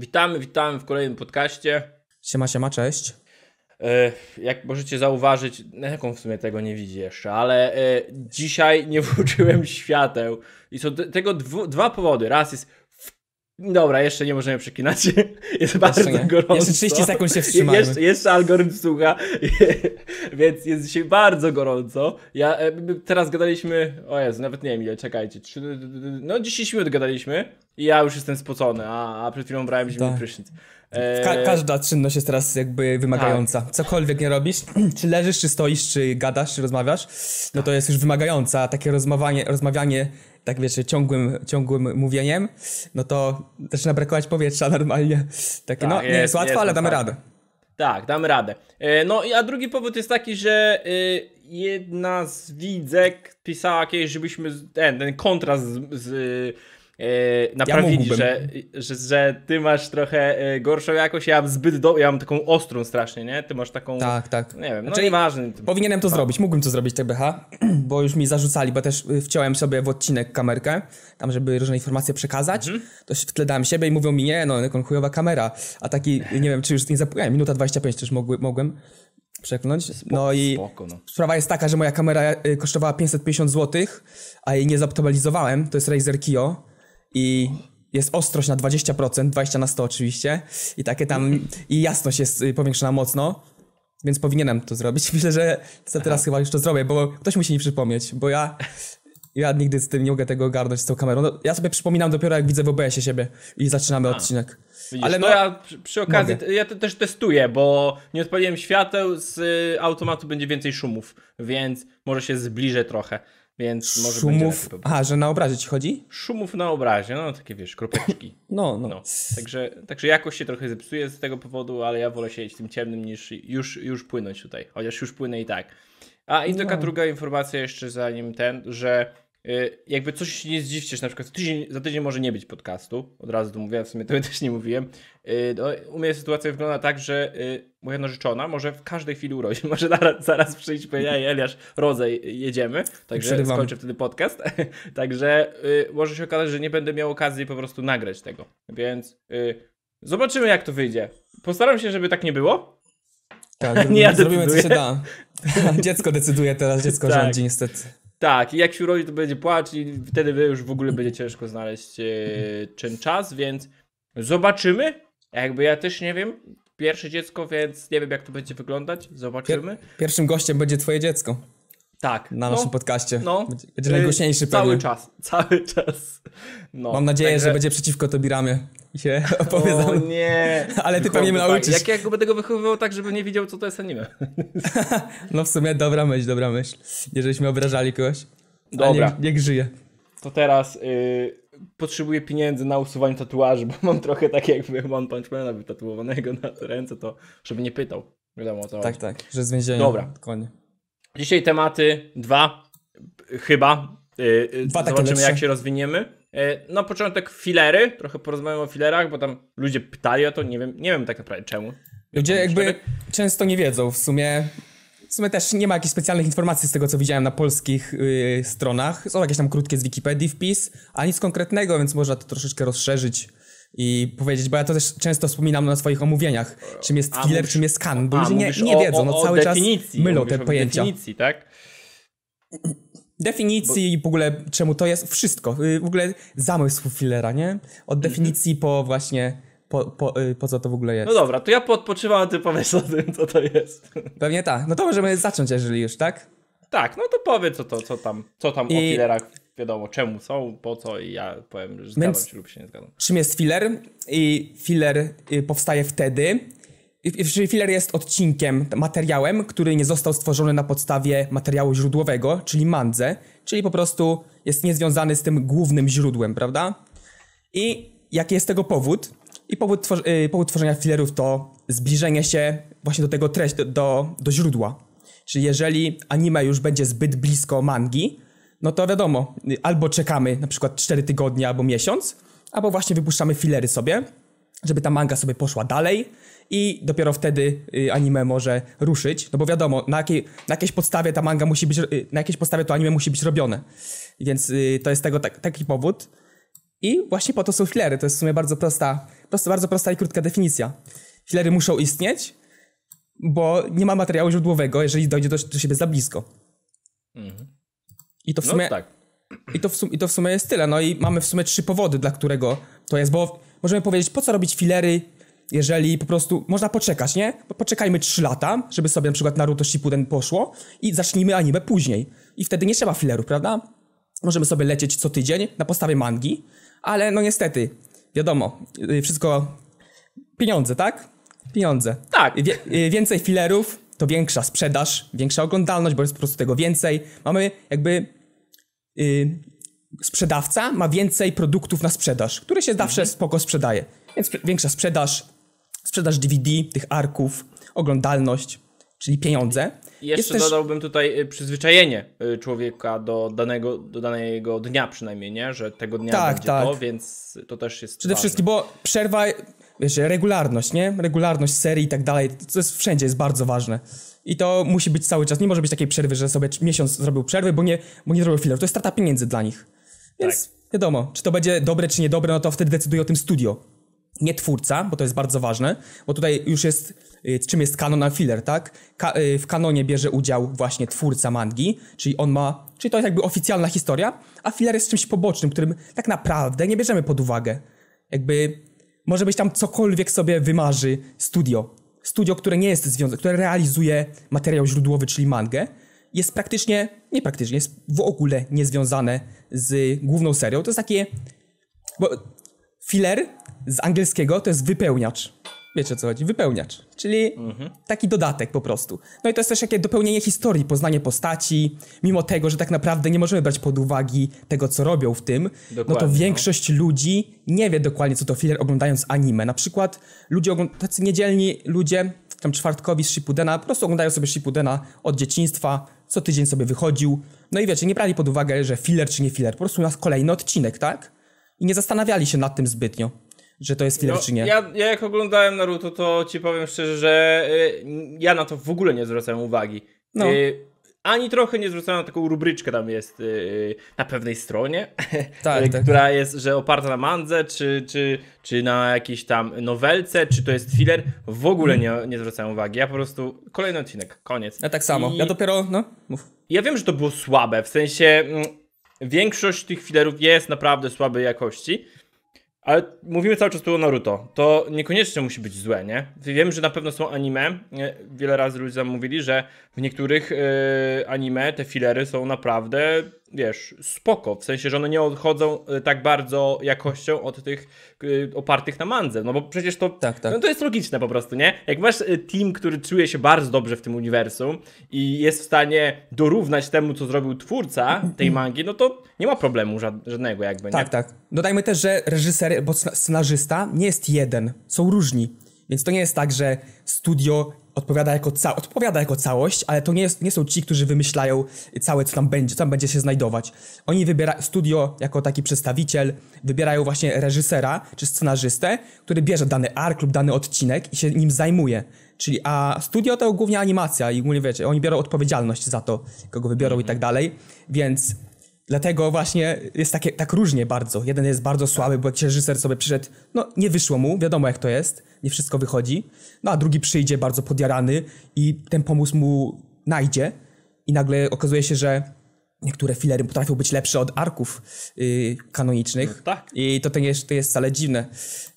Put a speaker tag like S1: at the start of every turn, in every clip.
S1: Witamy, witamy w kolejnym podcaście.
S2: Siema, siema, cześć.
S1: E, jak możecie zauważyć, no jaką w sumie tego nie widzi jeszcze, ale e, dzisiaj nie włączyłem świateł. I są tego dwu, dwa powody. Raz jest Dobra, jeszcze nie możemy przekinać. Jest bardzo nie. gorąco. Jeszcze 30 sekund się wstrzymamy. Jeszcze, jeszcze algorytm słucha, więc jest dzisiaj bardzo gorąco. Ja, e, teraz gadaliśmy, o Jezu, nawet nie wiem ile, czekajcie. no 10 minut gadaliśmy i ja już jestem spocony, a, a przed chwilą
S2: brałem zimny tak. prysznic. Ka e, każda czynność jest teraz jakby wymagająca. Tak. Cokolwiek nie robisz, czy leżysz, czy stoisz, czy gadasz, czy rozmawiasz, no to jest już wymagająca. Takie rozmawianie, rozmawianie tak wiesz, ciągłym, ciągłym mówieniem, no to zaczyna brakować powietrza normalnie. Takie, no, tak, no jest, nie jest łatwo, jest, ale damy tak. radę.
S1: Tak, damy radę. E, no i a drugi powód jest taki, że e, jedna z widzek pisała kiedyś, żebyśmy ten, ten kontrast z, z naprawili, yy, ja że, że, że, ty masz trochę e, gorszą jakość, ja mam zbyt do... ja mam taką ostrą strasznie, nie? Ty masz taką... Tak, tak. Nie wiem, no znaczy, nieważne. Powinienem to zrobić,
S2: mógłbym to zrobić TBH, tak bo już mi zarzucali, bo też y, wciąłem sobie w odcinek kamerkę, tam żeby różne informacje przekazać, mhm. to się w tle dałem siebie i mówią mi, nie no, jaką chujowa kamera, a taki, nie wiem, czy już nie zapomniałem, minuta 25 też mogły, mogłem przekląć. no i spoko, no. sprawa jest taka, że moja kamera y, kosztowała 550 zł, a jej nie zoptymalizowałem, to jest Razer Kio i jest ostrość na 20%, 20 na 100 oczywiście i takie tam, i jasność jest y, powiększona mocno, więc powinienem to zrobić. Myślę, że teraz Aha. chyba już to zrobię, bo ktoś musi mi przypomnieć, bo ja, ja nigdy z tym nie mogę tego ogarnąć z tą kamerą. No, ja sobie przypominam dopiero jak widzę w OBS-ie siebie i zaczynamy A. odcinek. Widzisz, Ale no, no ja przy, przy okazji,
S1: mogę. ja to też testuję, bo nie odpaliłem świateł, z y, automatu będzie więcej szumów, więc może się zbliżę trochę. Więc może Szumów... będzie.
S2: A, że na obrazie ci chodzi?
S1: Szumów na obrazie, no takie wiesz, kropeczki. No, no. no. Także, także jakość się trochę zepsuje z tego powodu, ale ja wolę siedzieć tym ciemnym niż już, już płynąć tutaj. Chociaż już płynę i tak. A i no. taka druga informacja jeszcze zanim ten, że Y, jakby coś się nie zdziwcie, że na przykład tydzień, za tydzień może nie być podcastu, od razu to mówię, w sumie to też nie mówiłem. Y, no, u mnie sytuacja wygląda tak, że y, moja narzeczona może w każdej chwili urodzić, może zaraz, zaraz przyjść bo ja i Eliasz rodzaj jedziemy, także Przerywamy. skończę wtedy podcast, także może się okazać, że nie będę miał okazji po prostu nagrać tego, więc zobaczymy jak to wyjdzie. Postaram się, żeby tak nie było, tak, nie ja zrobimy, co się da. Dziecko
S2: decyduje teraz, dziecko tak. rządzi niestety.
S1: Tak, i jak się urodzi, to będzie płacz i wtedy już w ogóle będzie ciężko znaleźć e, czas, więc zobaczymy. Jakby ja też nie wiem, pierwsze dziecko, więc nie wiem jak to będzie wyglądać, zobaczymy.
S2: Pier pierwszym gościem będzie twoje dziecko. Tak. Na no, naszym podcaście. No, będzie, będzie najgłośniejszy cały pewnie.
S1: Cały czas, cały czas. No, Mam nadzieję, także... że będzie
S2: przeciwko Tobiramie się opowiadam. O nie! Ale ty pewnie tak, nauczysz. Jak ja
S1: będę tego wychowywał tak, żeby nie widział, co to jest anime?
S2: no w sumie dobra myśl, dobra myśl. Jeżeliśmy obrażali kogoś. Dobra. Niech, niech żyje.
S1: To teraz yy, potrzebuję pieniędzy na usuwanie tatuaży, bo mam trochę tak jakby One Punch Mana wytatuowanego na ręce, to żeby nie pytał. Wiadomo o to. Tak, tak, że z więzienia. Dobra. Konie. Dzisiaj tematy dwa, chyba. Yy, dwa zobaczymy jak się rozwiniemy. E, na początek filery, trochę porozmawiamy o filerach, bo tam ludzie
S2: pytali o to, nie wiem, nie wiem tak naprawdę czemu. Ludzie jakby często nie wiedzą w sumie. W sumie też nie ma jakichś specjalnych informacji z tego, co widziałem na polskich yy, stronach. Są jakieś tam krótkie z Wikipedii wpis, a nic konkretnego, więc można to troszeczkę rozszerzyć i powiedzieć, bo ja to też często wspominam na swoich omówieniach, czym jest a, mówisz, czym jest kan, bo ludzie nie, nie wiedzą, no o, o, no cały czas mylą te pojęcia. Definicji, tak? definicji Bo... w ogóle czemu to jest, wszystko. Y, w ogóle zamysł filera, nie? Od mhm. definicji po właśnie po, po, y, po, co to w ogóle jest. No dobra,
S1: to ja podpoczywam, a ty powiesz o tym, co to jest. Pewnie tak. No
S2: to możemy zacząć, jeżeli już, tak?
S1: Tak, no to powiedz, co, to, co tam, co tam I... o filerach wiadomo, czemu są, po co i ja powiem, że zgadzam Więc... się lub się nie zgadzam.
S2: Czym jest filler I filler y, powstaje wtedy, Czyli filler jest odcinkiem, materiałem, który nie został stworzony na podstawie materiału źródłowego, czyli mandze, czyli po prostu jest niezwiązany z tym głównym źródłem, prawda? I jaki jest tego powód? I powód, tworzy, y, powód tworzenia fillerów to zbliżenie się właśnie do tego treści do, do, do źródła. Czyli jeżeli anime już będzie zbyt blisko mangi, no to wiadomo, y, albo czekamy na przykład 4 tygodnie albo miesiąc, albo właśnie wypuszczamy filery sobie, żeby ta manga sobie poszła dalej i dopiero wtedy y, anime może ruszyć, no bo wiadomo, na, jakiej, na jakiejś podstawie ta manga musi być, y, na jakiejś podstawie to anime musi być robione. Więc y, to jest tego tak, taki powód. I właśnie po to są filery, to jest w sumie bardzo prosta, bardzo prosta i krótka definicja. Filery muszą istnieć, bo nie ma materiału źródłowego, jeżeli dojdzie do, do siebie za blisko. Mhm. I to w no sumie... No, tak. I to, w sum, I to w sumie jest tyle. No i mamy w sumie trzy powody, dla którego to jest, bo możemy powiedzieć, po co robić filery jeżeli po prostu można poczekać, nie? Poczekajmy 3 lata, żeby sobie na przykład Naruto Shippuden poszło i zacznijmy anime później. I wtedy nie trzeba fillerów, prawda? Możemy sobie lecieć co tydzień na podstawie mangi, ale no niestety, wiadomo, y, wszystko pieniądze, tak? Pieniądze. Tak. Wie, y, więcej fillerów to większa sprzedaż, większa oglądalność, bo jest po prostu tego więcej. Mamy jakby yy, sprzedawca ma więcej produktów na sprzedaż, które się zawsze mhm. spoko sprzedaje. Więc większa sprzedaż, sprzedaż DVD, tych arków, oglądalność, czyli pieniądze. Jeszcze też... dodałbym
S1: tutaj y, przyzwyczajenie y, człowieka do danego, do danego dnia przynajmniej, nie? Że tego dnia tak, będzie tak. to, więc to też jest Przede ważne. wszystkim,
S2: bo przerwa, wiesz, regularność, nie? Regularność serii i tak dalej, to jest wszędzie, jest bardzo ważne. I to musi być cały czas, nie może być takiej przerwy, że sobie miesiąc zrobił przerwę, bo nie, bo nie zrobił filmu. To jest strata pieniędzy dla nich. Więc tak. wiadomo, czy to będzie dobre, czy niedobre, no to wtedy decyduje o tym studio nie twórca, bo to jest bardzo ważne, bo tutaj już jest, y, czym jest kanon a filler, tak? Ka y, w kanonie bierze udział właśnie twórca mangi, czyli on ma, czyli to jest jakby oficjalna historia, a filler jest czymś pobocznym, którym tak naprawdę nie bierzemy pod uwagę. Jakby może być tam cokolwiek sobie wymarzy studio. Studio, które nie jest związane, które realizuje materiał źródłowy, czyli mangę, jest praktycznie, nie praktycznie, jest w ogóle niezwiązane z główną serią. To jest takie, bo filler z angielskiego to jest wypełniacz. Wiecie o co chodzi? Wypełniacz. Czyli mhm. taki dodatek po prostu. No i to jest też takie dopełnienie historii, poznanie postaci, mimo tego, że tak naprawdę nie możemy brać pod uwagi tego, co robią w tym, no dokładnie, no to większość ludzi nie wie dokładnie, co to filler oglądając anime. Na przykład ludzie, tacy niedzielni ludzie, tam czwartkowi z Shippudena, po prostu oglądają sobie Shippudena od dzieciństwa, co tydzień sobie wychodził. No i wiecie, nie brali pod uwagę, że filler czy nie filler, po prostu nas kolejny odcinek, tak? I nie zastanawiali się nad tym zbytnio że to jest filler, no, czy nie. Ja,
S1: ja jak oglądałem Naruto, to ci powiem szczerze, że y, ja na to w ogóle nie zwracałem uwagi. No. Y, ani trochę nie zwracałem na taką rubryczkę, tam jest y, na pewnej stronie, tak, y, tak, która jest, że oparta na mandze, czy, czy, czy na jakiejś tam nowelce, czy to jest filler, w ogóle mhm. nie, nie zwracałem uwagi. Ja po prostu, kolejny odcinek, koniec. Ja tak samo, I... ja dopiero, no, mów. Ja wiem, że to było słabe, w sensie, mm, większość tych filerów jest naprawdę słabej jakości, ale mówimy cały czas tu o Naruto. To niekoniecznie musi być złe, nie? Wiem, że na pewno są anime. Wiele razy ludzie nam mówili, że w niektórych yy, anime te filery są naprawdę wiesz, spoko, w sensie, że one nie odchodzą y, tak bardzo jakością od tych y, opartych na mandze, no bo przecież to, tak, tak. No to jest logiczne po prostu, nie? Jak masz y, team, który czuje się bardzo dobrze w tym uniwersum i jest w stanie dorównać temu, co zrobił twórca tej mm. mangi, no to nie ma problemu żadnego jakby,
S2: nie? Tak, tak. Dodajmy też, że reżyser, bo scenarzysta nie jest jeden, są różni. Więc to nie jest tak, że studio odpowiada jako, ca odpowiada jako całość, ale to nie, jest, nie są ci, którzy wymyślają całe, co tam będzie, co tam będzie się znajdować. Oni wybierają studio jako taki przedstawiciel, wybierają właśnie reżysera czy scenarzystę, który bierze dany ark lub dany odcinek i się nim zajmuje. Czyli a studio to głównie animacja i ogólnie wiecie, oni biorą odpowiedzialność za to, kogo wybiorą mm -hmm. i tak mhm. dalej, więc Dlatego właśnie jest takie, tak różnie bardzo. Jeden jest bardzo słaby, bo jakiś reżyser sobie przyszedł, no nie wyszło mu, wiadomo jak to jest, nie wszystko wychodzi. No a drugi przyjdzie bardzo podjarany i ten pomysł mu najdzie i nagle okazuje się, że niektóre filery potrafią być lepsze od arków yy, kanonicznych. No, tak. I to, ten jest, to jest wcale dziwne.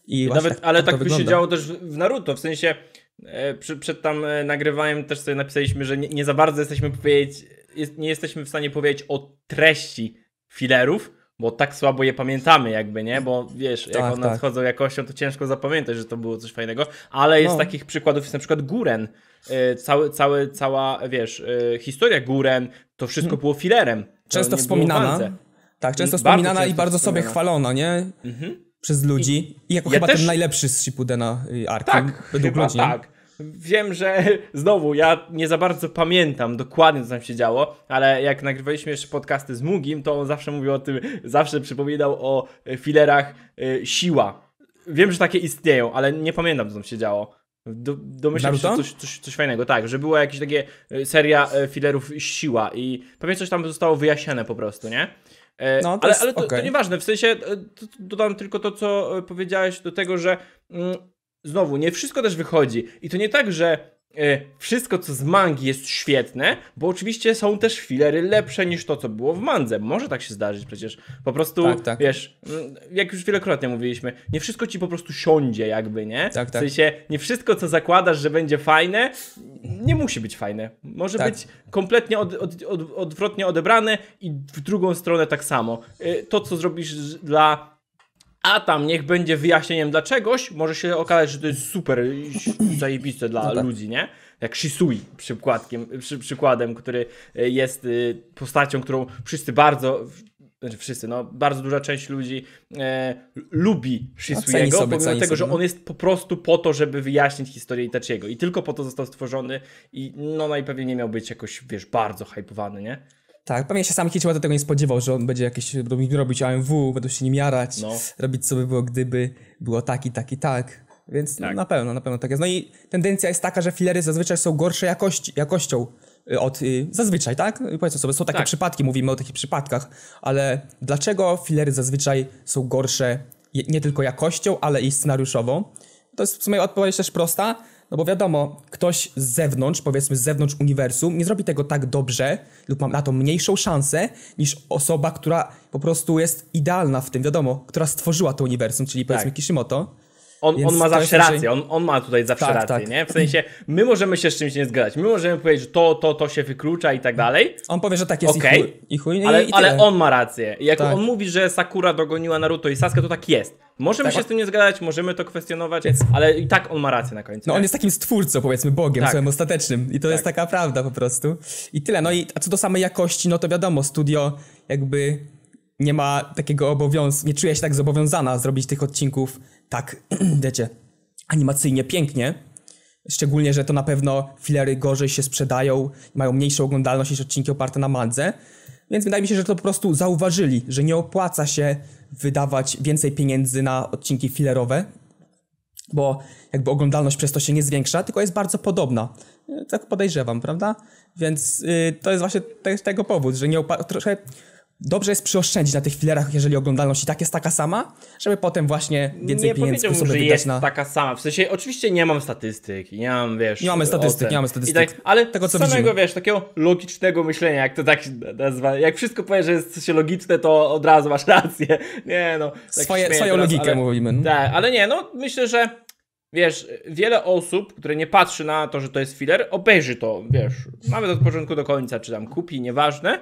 S2: I I nawet, tak, ale tak, tak by się działo
S1: też w Naruto, w sensie... E, przed, przed tam e, nagrywaniem też sobie napisaliśmy, że nie, nie za bardzo jesteśmy powiedzieć jest, nie jesteśmy w stanie powiedzieć o treści filerów, bo tak słabo je pamiętamy jakby, nie? Bo wiesz, tak, jak one tak. jakością, to ciężko zapamiętać, że to było coś fajnego, ale jest no. takich przykładów, jest na przykład Guren, e, cały, cały, cała, wiesz, e, historia Guren, to wszystko mhm. było filerem. Często wspominana. Tak, często wspominana bardzo i bardzo sobie chwalona,
S2: nie? Mhm. Przez ludzi. I, jako ja chyba też... ten najlepszy z Shippudena y, Ark. Tak, według chyba ludzi. tak.
S1: Wiem, że znowu ja nie za bardzo pamiętam dokładnie, co tam się działo, ale jak nagrywaliśmy jeszcze podcasty z Mugim, to on zawsze mówił o tym, zawsze przypominał o e, filerach y, siła. Wiem, że takie istnieją, ale nie pamiętam, co tam się działo. Do, domyślam się coś, coś, coś, fajnego, tak, że była jakaś takie e, seria filerów siła i pewnie coś tam zostało wyjaśnione po prostu, nie? No, to ale, ale to, okay. to nieważne, w sensie dodam tylko to, co powiedziałeś do tego, że mm, znowu, nie wszystko też wychodzi. I to nie tak, że y, wszystko, co z mangi jest świetne, bo oczywiście są też filery lepsze niż to, co było w mandze. Może tak się zdarzyć przecież. Po prostu, tak, tak. wiesz, jak już wielokrotnie mówiliśmy, nie wszystko ci po prostu siądzie jakby, nie? Tak, tak. W sensie, nie wszystko, co zakładasz, że będzie fajne, nie musi być fajne. Może tak. być kompletnie od, od, od, odwrotnie odebrane i w drugą stronę tak samo. Y, to, co zrobisz dla a tam niech będzie wyjaśnieniem dla czegoś, może się okazać, że to jest super zajebiste dla no tak. ludzi, nie? Jak Shisui przykładkiem, przy, przykładem, który jest y, postacią, którą wszyscy bardzo znaczy wszyscy, no bardzo duża część ludzi e, lubi Shisuiego, sobie, pomimo tego, sobie. że no. on jest po prostu po to, żeby wyjaśnić historię Itachiego i tylko po to został stworzony i no najpewniej nie miał
S2: być jakoś, wiesz, bardzo hypowany, nie? Tak, pewnie się sam Hitchcock tego nie spodziewał, że on będzie jakieś robić AMW, będą się nim jarać, no. robić co by było gdyby, było tak i tak i tak. Więc no, tak. No, na pewno, na pewno tak jest. No i tendencja jest taka, że filery zazwyczaj są gorsze jakości, jakością y, od... Y, zazwyczaj, tak? Powiedzmy sobie, są takie tak. przypadki, mówimy o takich przypadkach, ale dlaczego filery zazwyczaj są gorsze nie tylko jakością, ale i scenariuszową? To jest w sumie odpowiedź też prosta, no bo wiadomo, ktoś z zewnątrz, powiedzmy z zewnątrz uniwersum, nie zrobi tego tak dobrze lub ma na to mniejszą szansę niż osoba, która po prostu jest idealna w tym, wiadomo, która stworzyła to uniwersum, czyli powiedzmy tak. Kishimoto
S1: on, on ma zawsze rację, on, on ma tutaj zawsze tak, rację, tak. nie? W sensie, my możemy się z czymś nie zgadzać, my możemy powiedzieć, że to, to, to się wyklucza i tak dalej. On powie, że tak jest okay. i chuj, i chuj no ale, i ale on ma rację. Jak tak. on mówi, że Sakura dogoniła Naruto i Sasuke, to tak jest. Możemy tak. się z tym nie zgadzać, możemy to kwestionować, ale i tak on ma rację na końcu.
S2: No on jest takim stwórcą, powiedzmy, Bogiem, tak. ostatecznym i to jest tak. taka prawda po prostu. I tyle, no i a co do samej jakości, no to wiadomo, studio jakby nie ma takiego obowiązku, nie czuje się tak zobowiązana zrobić tych odcinków tak, wiecie, animacyjnie pięknie. Szczególnie, że to na pewno filery gorzej się sprzedają, mają mniejszą oglądalność niż odcinki oparte na mandze. Więc wydaje mi się, że to po prostu zauważyli, że nie opłaca się wydawać więcej pieniędzy na odcinki filerowe, bo jakby oglądalność przez to się nie zwiększa, tylko jest bardzo podobna. E, tak podejrzewam, prawda? Więc yy, to jest właśnie te, tego powód, że nie opłaca. Trochę dobrze jest przyoszczędzić na tych filerach, jeżeli oglądalność i tak jest taka sama, żeby potem właśnie więcej nie pieniędzy mu, sobie że jest na... taka sama.
S1: W sensie oczywiście nie mam statystyk, nie mam, wiesz... Nie mamy statystyk, nie mamy tak, statystyk. Tak, ale tego, co samego, widzimy. wiesz, takiego logicznego myślenia, jak to tak nazywa. Jak wszystko powiesz, że jest coś logiczne, to od razu masz rację. Nie no... Tak Swoje, swoją teraz, logikę ale, mówimy. No. Tak, ale nie, no myślę, że... Wiesz, wiele osób, które nie patrzy na to, że to jest filler, obejrzy to, wiesz, nawet od początku do końca, czy tam kupi, nieważne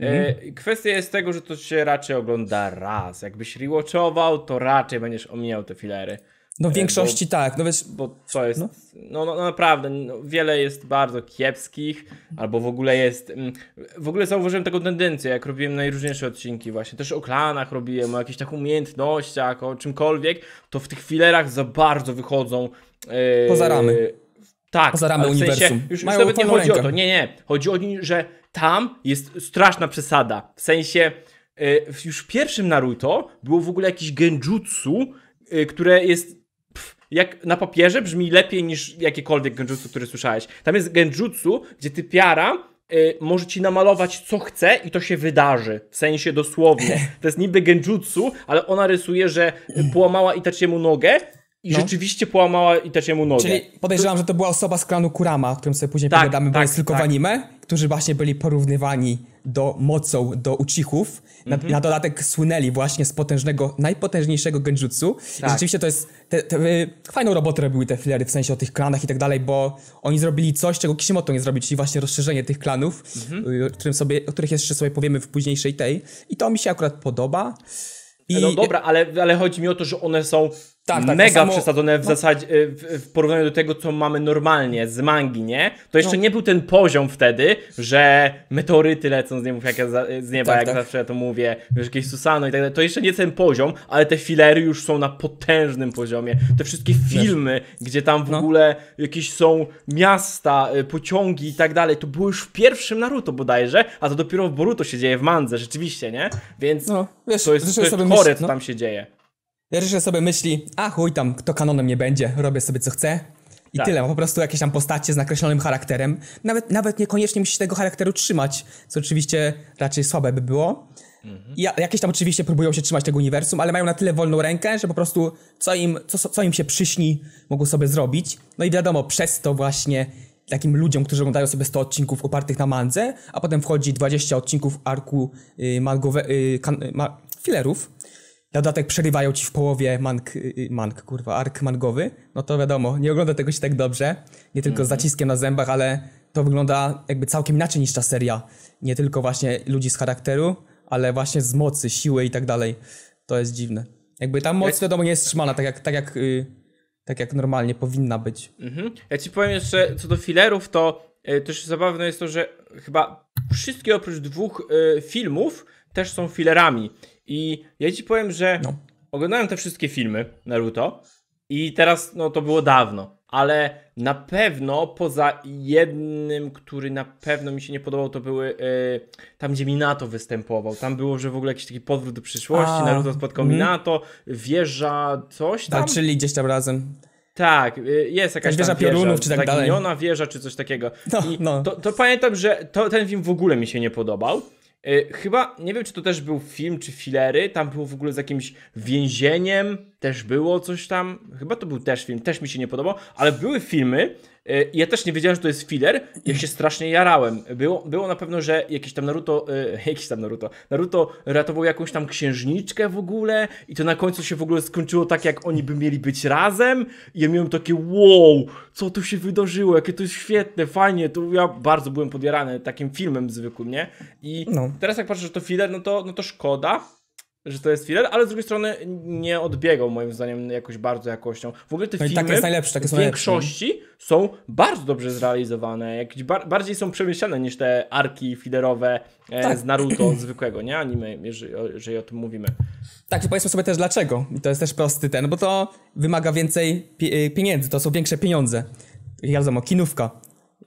S1: Mhm. E, kwestia jest tego, że to się raczej ogląda raz. Jakbyś rewatchował, to raczej będziesz omijał te filery.
S2: No w e, większości bo,
S1: tak, no wiesz... Bo co no. jest, no, no, no naprawdę, no, wiele jest bardzo kiepskich, albo w ogóle jest... Mm, w ogóle zauważyłem taką tendencję, jak robiłem najróżniejsze odcinki właśnie, też o klanach robiłem, o jakichś tak umiejętnościach, o czymkolwiek, to w tych filerach za bardzo wychodzą... Yy, Poza ramy. Tak. Poza ramy W sensie, już, już nawet nie chodzi rękę. o to. Nie, nie. Chodzi o to, że tam jest straszna przesada. W sensie y, już w pierwszym Naruto było w ogóle jakiś genjutsu, y, które jest jak na papierze brzmi lepiej niż jakiekolwiek genjutsu, które słyszałeś. Tam jest genjutsu, gdzie ty piara y, może ci namalować co chce i to się wydarzy. W sensie dosłownie. To jest niby genjutsu, ale ona rysuje, że połamała mu nogę i no. rzeczywiście połamała i też jemu nogę. Czyli
S2: podejrzewam, że to była osoba z klanu Kurama, o którym sobie później tak, pogadamy, tak, bo jest tylko tak. w anime, którzy właśnie byli porównywani do mocą, do ucichów. Na, mm -hmm. na dodatek słynęli właśnie z potężnego, najpotężniejszego genjutsu. Tak. I rzeczywiście to jest... Te, te, y, fajną robotę robiły te filery, w sensie o tych klanach i tak dalej, bo oni zrobili coś, czego Kishimoto nie zrobił, czyli właśnie rozszerzenie tych klanów, mm -hmm. którym sobie, o których jeszcze sobie powiemy w późniejszej tej. I to mi się akurat podoba.
S1: E, no I... No dobra, ale, ale chodzi mi o to, że one są tak, tak, mega tak samo... przesadzone w no. zasadzie y, w, w, porównaniu do tego, co mamy normalnie z mangi, nie? To jeszcze no. nie był ten poziom wtedy, że meteoryty lecą z nieba, jak, ja za, z nieba, tak, jak tak. zawsze ja to mówię, wiesz, jakieś Susano i tak dalej. To jeszcze nie ten poziom, ale te filery już są na potężnym poziomie. Te wszystkie filmy, wiesz. gdzie tam w no. ogóle jakieś są miasta, y, pociągi i tak dalej, to było już w pierwszym Naruto bodajże, a to dopiero w Boruto się dzieje, w mandze, rzeczywiście, nie? Więc no, wiesz, to jest, to jest chore, myśl, co no. tam się dzieje.
S2: Ryszard sobie myśli, a chuj tam, kto kanonem nie będzie, robię sobie co chcę. I tak. tyle, po prostu jakieś tam postacie z nakreślonym charakterem. Nawet, nawet niekoniecznie musi się tego charakteru trzymać, co oczywiście raczej słabe by było. Mhm. jakieś tam oczywiście próbują się trzymać tego uniwersum, ale mają na tyle wolną rękę, że po prostu co im, co, co im się przyśni, mogą sobie zrobić. No i wiadomo, przez to właśnie takim ludziom, którzy oglądają sobie 100 odcinków opartych na mandze, a potem wchodzi 20 odcinków arku y, mangowe, y, kan, y, ma, filerów, dodatek przerywają ci w połowie mank, y, y, mank kurwa, ark mangowy, no to wiadomo, nie ogląda tego się tak dobrze, nie tylko mm -hmm. z mhm. zaciskiem na zębach, ale to wygląda jakby całkiem inaczej niż ta seria. Nie tylko właśnie ludzi z charakteru, ale właśnie z mocy, siły i tak dalej. To jest dziwne. Jakby ta moc, wiadomo, nie jest trzymana tak jak, tak jak, yy, tak jak normalnie powinna być.
S1: Mhm. Ja ci powiem jeszcze, co do filerów, to yy, też zabawne jest to, że chyba wszystkie oprócz dwóch yy, filmów też są filerami. I ja ci powiem, że no. oglądałem te wszystkie filmy Naruto i teraz, no to było dawno, ale na pewno poza jednym, który na pewno mi się nie podobał, to były yy, tam, gdzie Minato występował. Tam było, że w ogóle jakiś taki powrót do przyszłości, A, Naruto spotkał mm. Minato, wieża coś tam. czyli
S2: gdzieś tam razem.
S1: Tak, e, jest jakaś wieża piorunów, czy tak dalej. wieża, czy coś takiego. No, I no. To, to, pamiętam, że to, ten film w ogóle mi się nie podobał. Y, chyba, nie wiem czy to też był film czy filery, tam było w ogóle z jakimś więzieniem, też było coś tam, chyba to był też film, też mi się nie podobał, ale były filmy, E, ja też nie wiedziałem, że to jest filler. Ja się strasznie jarałem. Było, było na pewno, że jakiś tam Naruto, e, jakiś tam Naruto, Naruto ratował jakąś tam księżniczkę w ogóle i to na końcu się w ogóle skończyło tak, jak oni by mieli być razem. I ja miałem takie wow, co tu się wydarzyło, jakie to jest świetne, fajnie. To ja bardzo byłem podjarany takim filmem zwykłym, nie? I no. teraz jak patrzę, że to filler, no to, no to szkoda że to jest filler, ale z drugiej strony nie odbiegał moim zdaniem jakoś bardzo jakością. W ogóle te no tak filmy tak najlepszy, tak w większości najlepszy. są bardzo dobrze zrealizowane, jakieś bar bardziej są przemyślane niż te arki filerowe e, tak. z Naruto zwykłego, nie anime, jeżeli, jeżeli o tym
S2: mówimy. Tak, powiedzmy sobie też dlaczego. I to jest też prosty ten, bo to wymaga więcej e, pieniędzy, to są większe pieniądze. Ja wiadomo, kinówka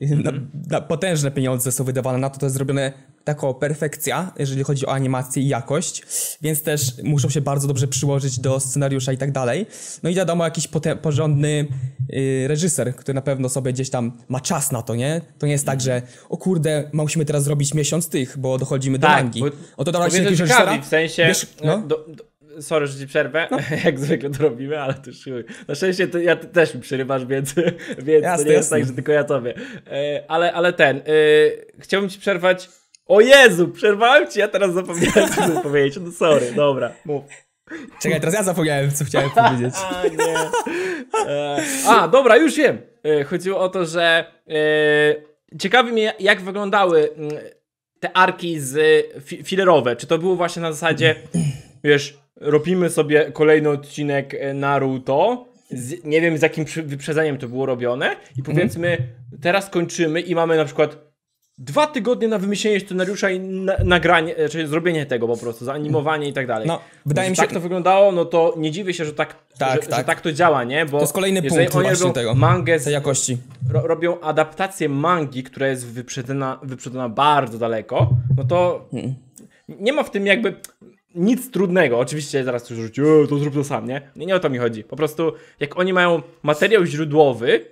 S2: na, mhm. na potężne pieniądze są wydawane na to, to jest zrobione taka perfekcja, jeżeli chodzi o animację i jakość, więc też muszą się bardzo dobrze przyłożyć do scenariusza i tak dalej. No i wiadomo, jakiś porządny yy, reżyser, który na pewno sobie gdzieś tam ma czas na to, nie? To nie jest tak, mhm. że o kurde, musimy teraz zrobić miesiąc tych, bo dochodzimy tak, do rangi. O to dobra, jakiegoś reżysera. W sensie, wiesz, no? no?
S1: do, do sorry, że ci przerwę, no. jak zwykle to robimy, ale to już Na szczęście to ja, też mi przerywasz, więc, więc jasne, to nie jest jasne. tak, że tylko ja tobie. E, ale, ale ten, e, chciałbym ci przerwać, o Jezu, przerwałem ci, ja teraz zapomniałem co powiedzieć, no sorry, dobra, mów.
S2: Czekaj, teraz ja zapomniałem, co chciałem powiedzieć. A, nie.
S1: E, a, dobra, już wiem. E, chodziło o to, że ciekawi mnie, jak wyglądały mm, te arki z fi filerowe. Czy to było właśnie na zasadzie, wiesz, robimy sobie kolejny odcinek e, Naruto. Z, nie wiem z jakim wyprzedzeniem to było robione. I mhm. powiedzmy, mm. teraz kończymy i mamy na przykład dwa tygodnie na wymyślenie scenariusza i na, nagranie, e, czyli zrobienie tego po prostu, zaanimowanie i tak dalej. No, wydaje mi się, tak to wyglądało, no to nie dziwię się, że tak, tak, że, tak. Że tak to działa, nie? Bo to jest kolejny punkt oni robią tego, mangę z, tej jakości. Ro, robią adaptację mangi, która jest wyprzedzona, wyprzedzona bardzo daleko, no to hmm. nie ma w tym jakby nic trudnego. Oczywiście zaraz ktoś rzuci, to zrób to sam, nie? nie? Nie o to mi chodzi. Po prostu jak oni mają materiał źródłowy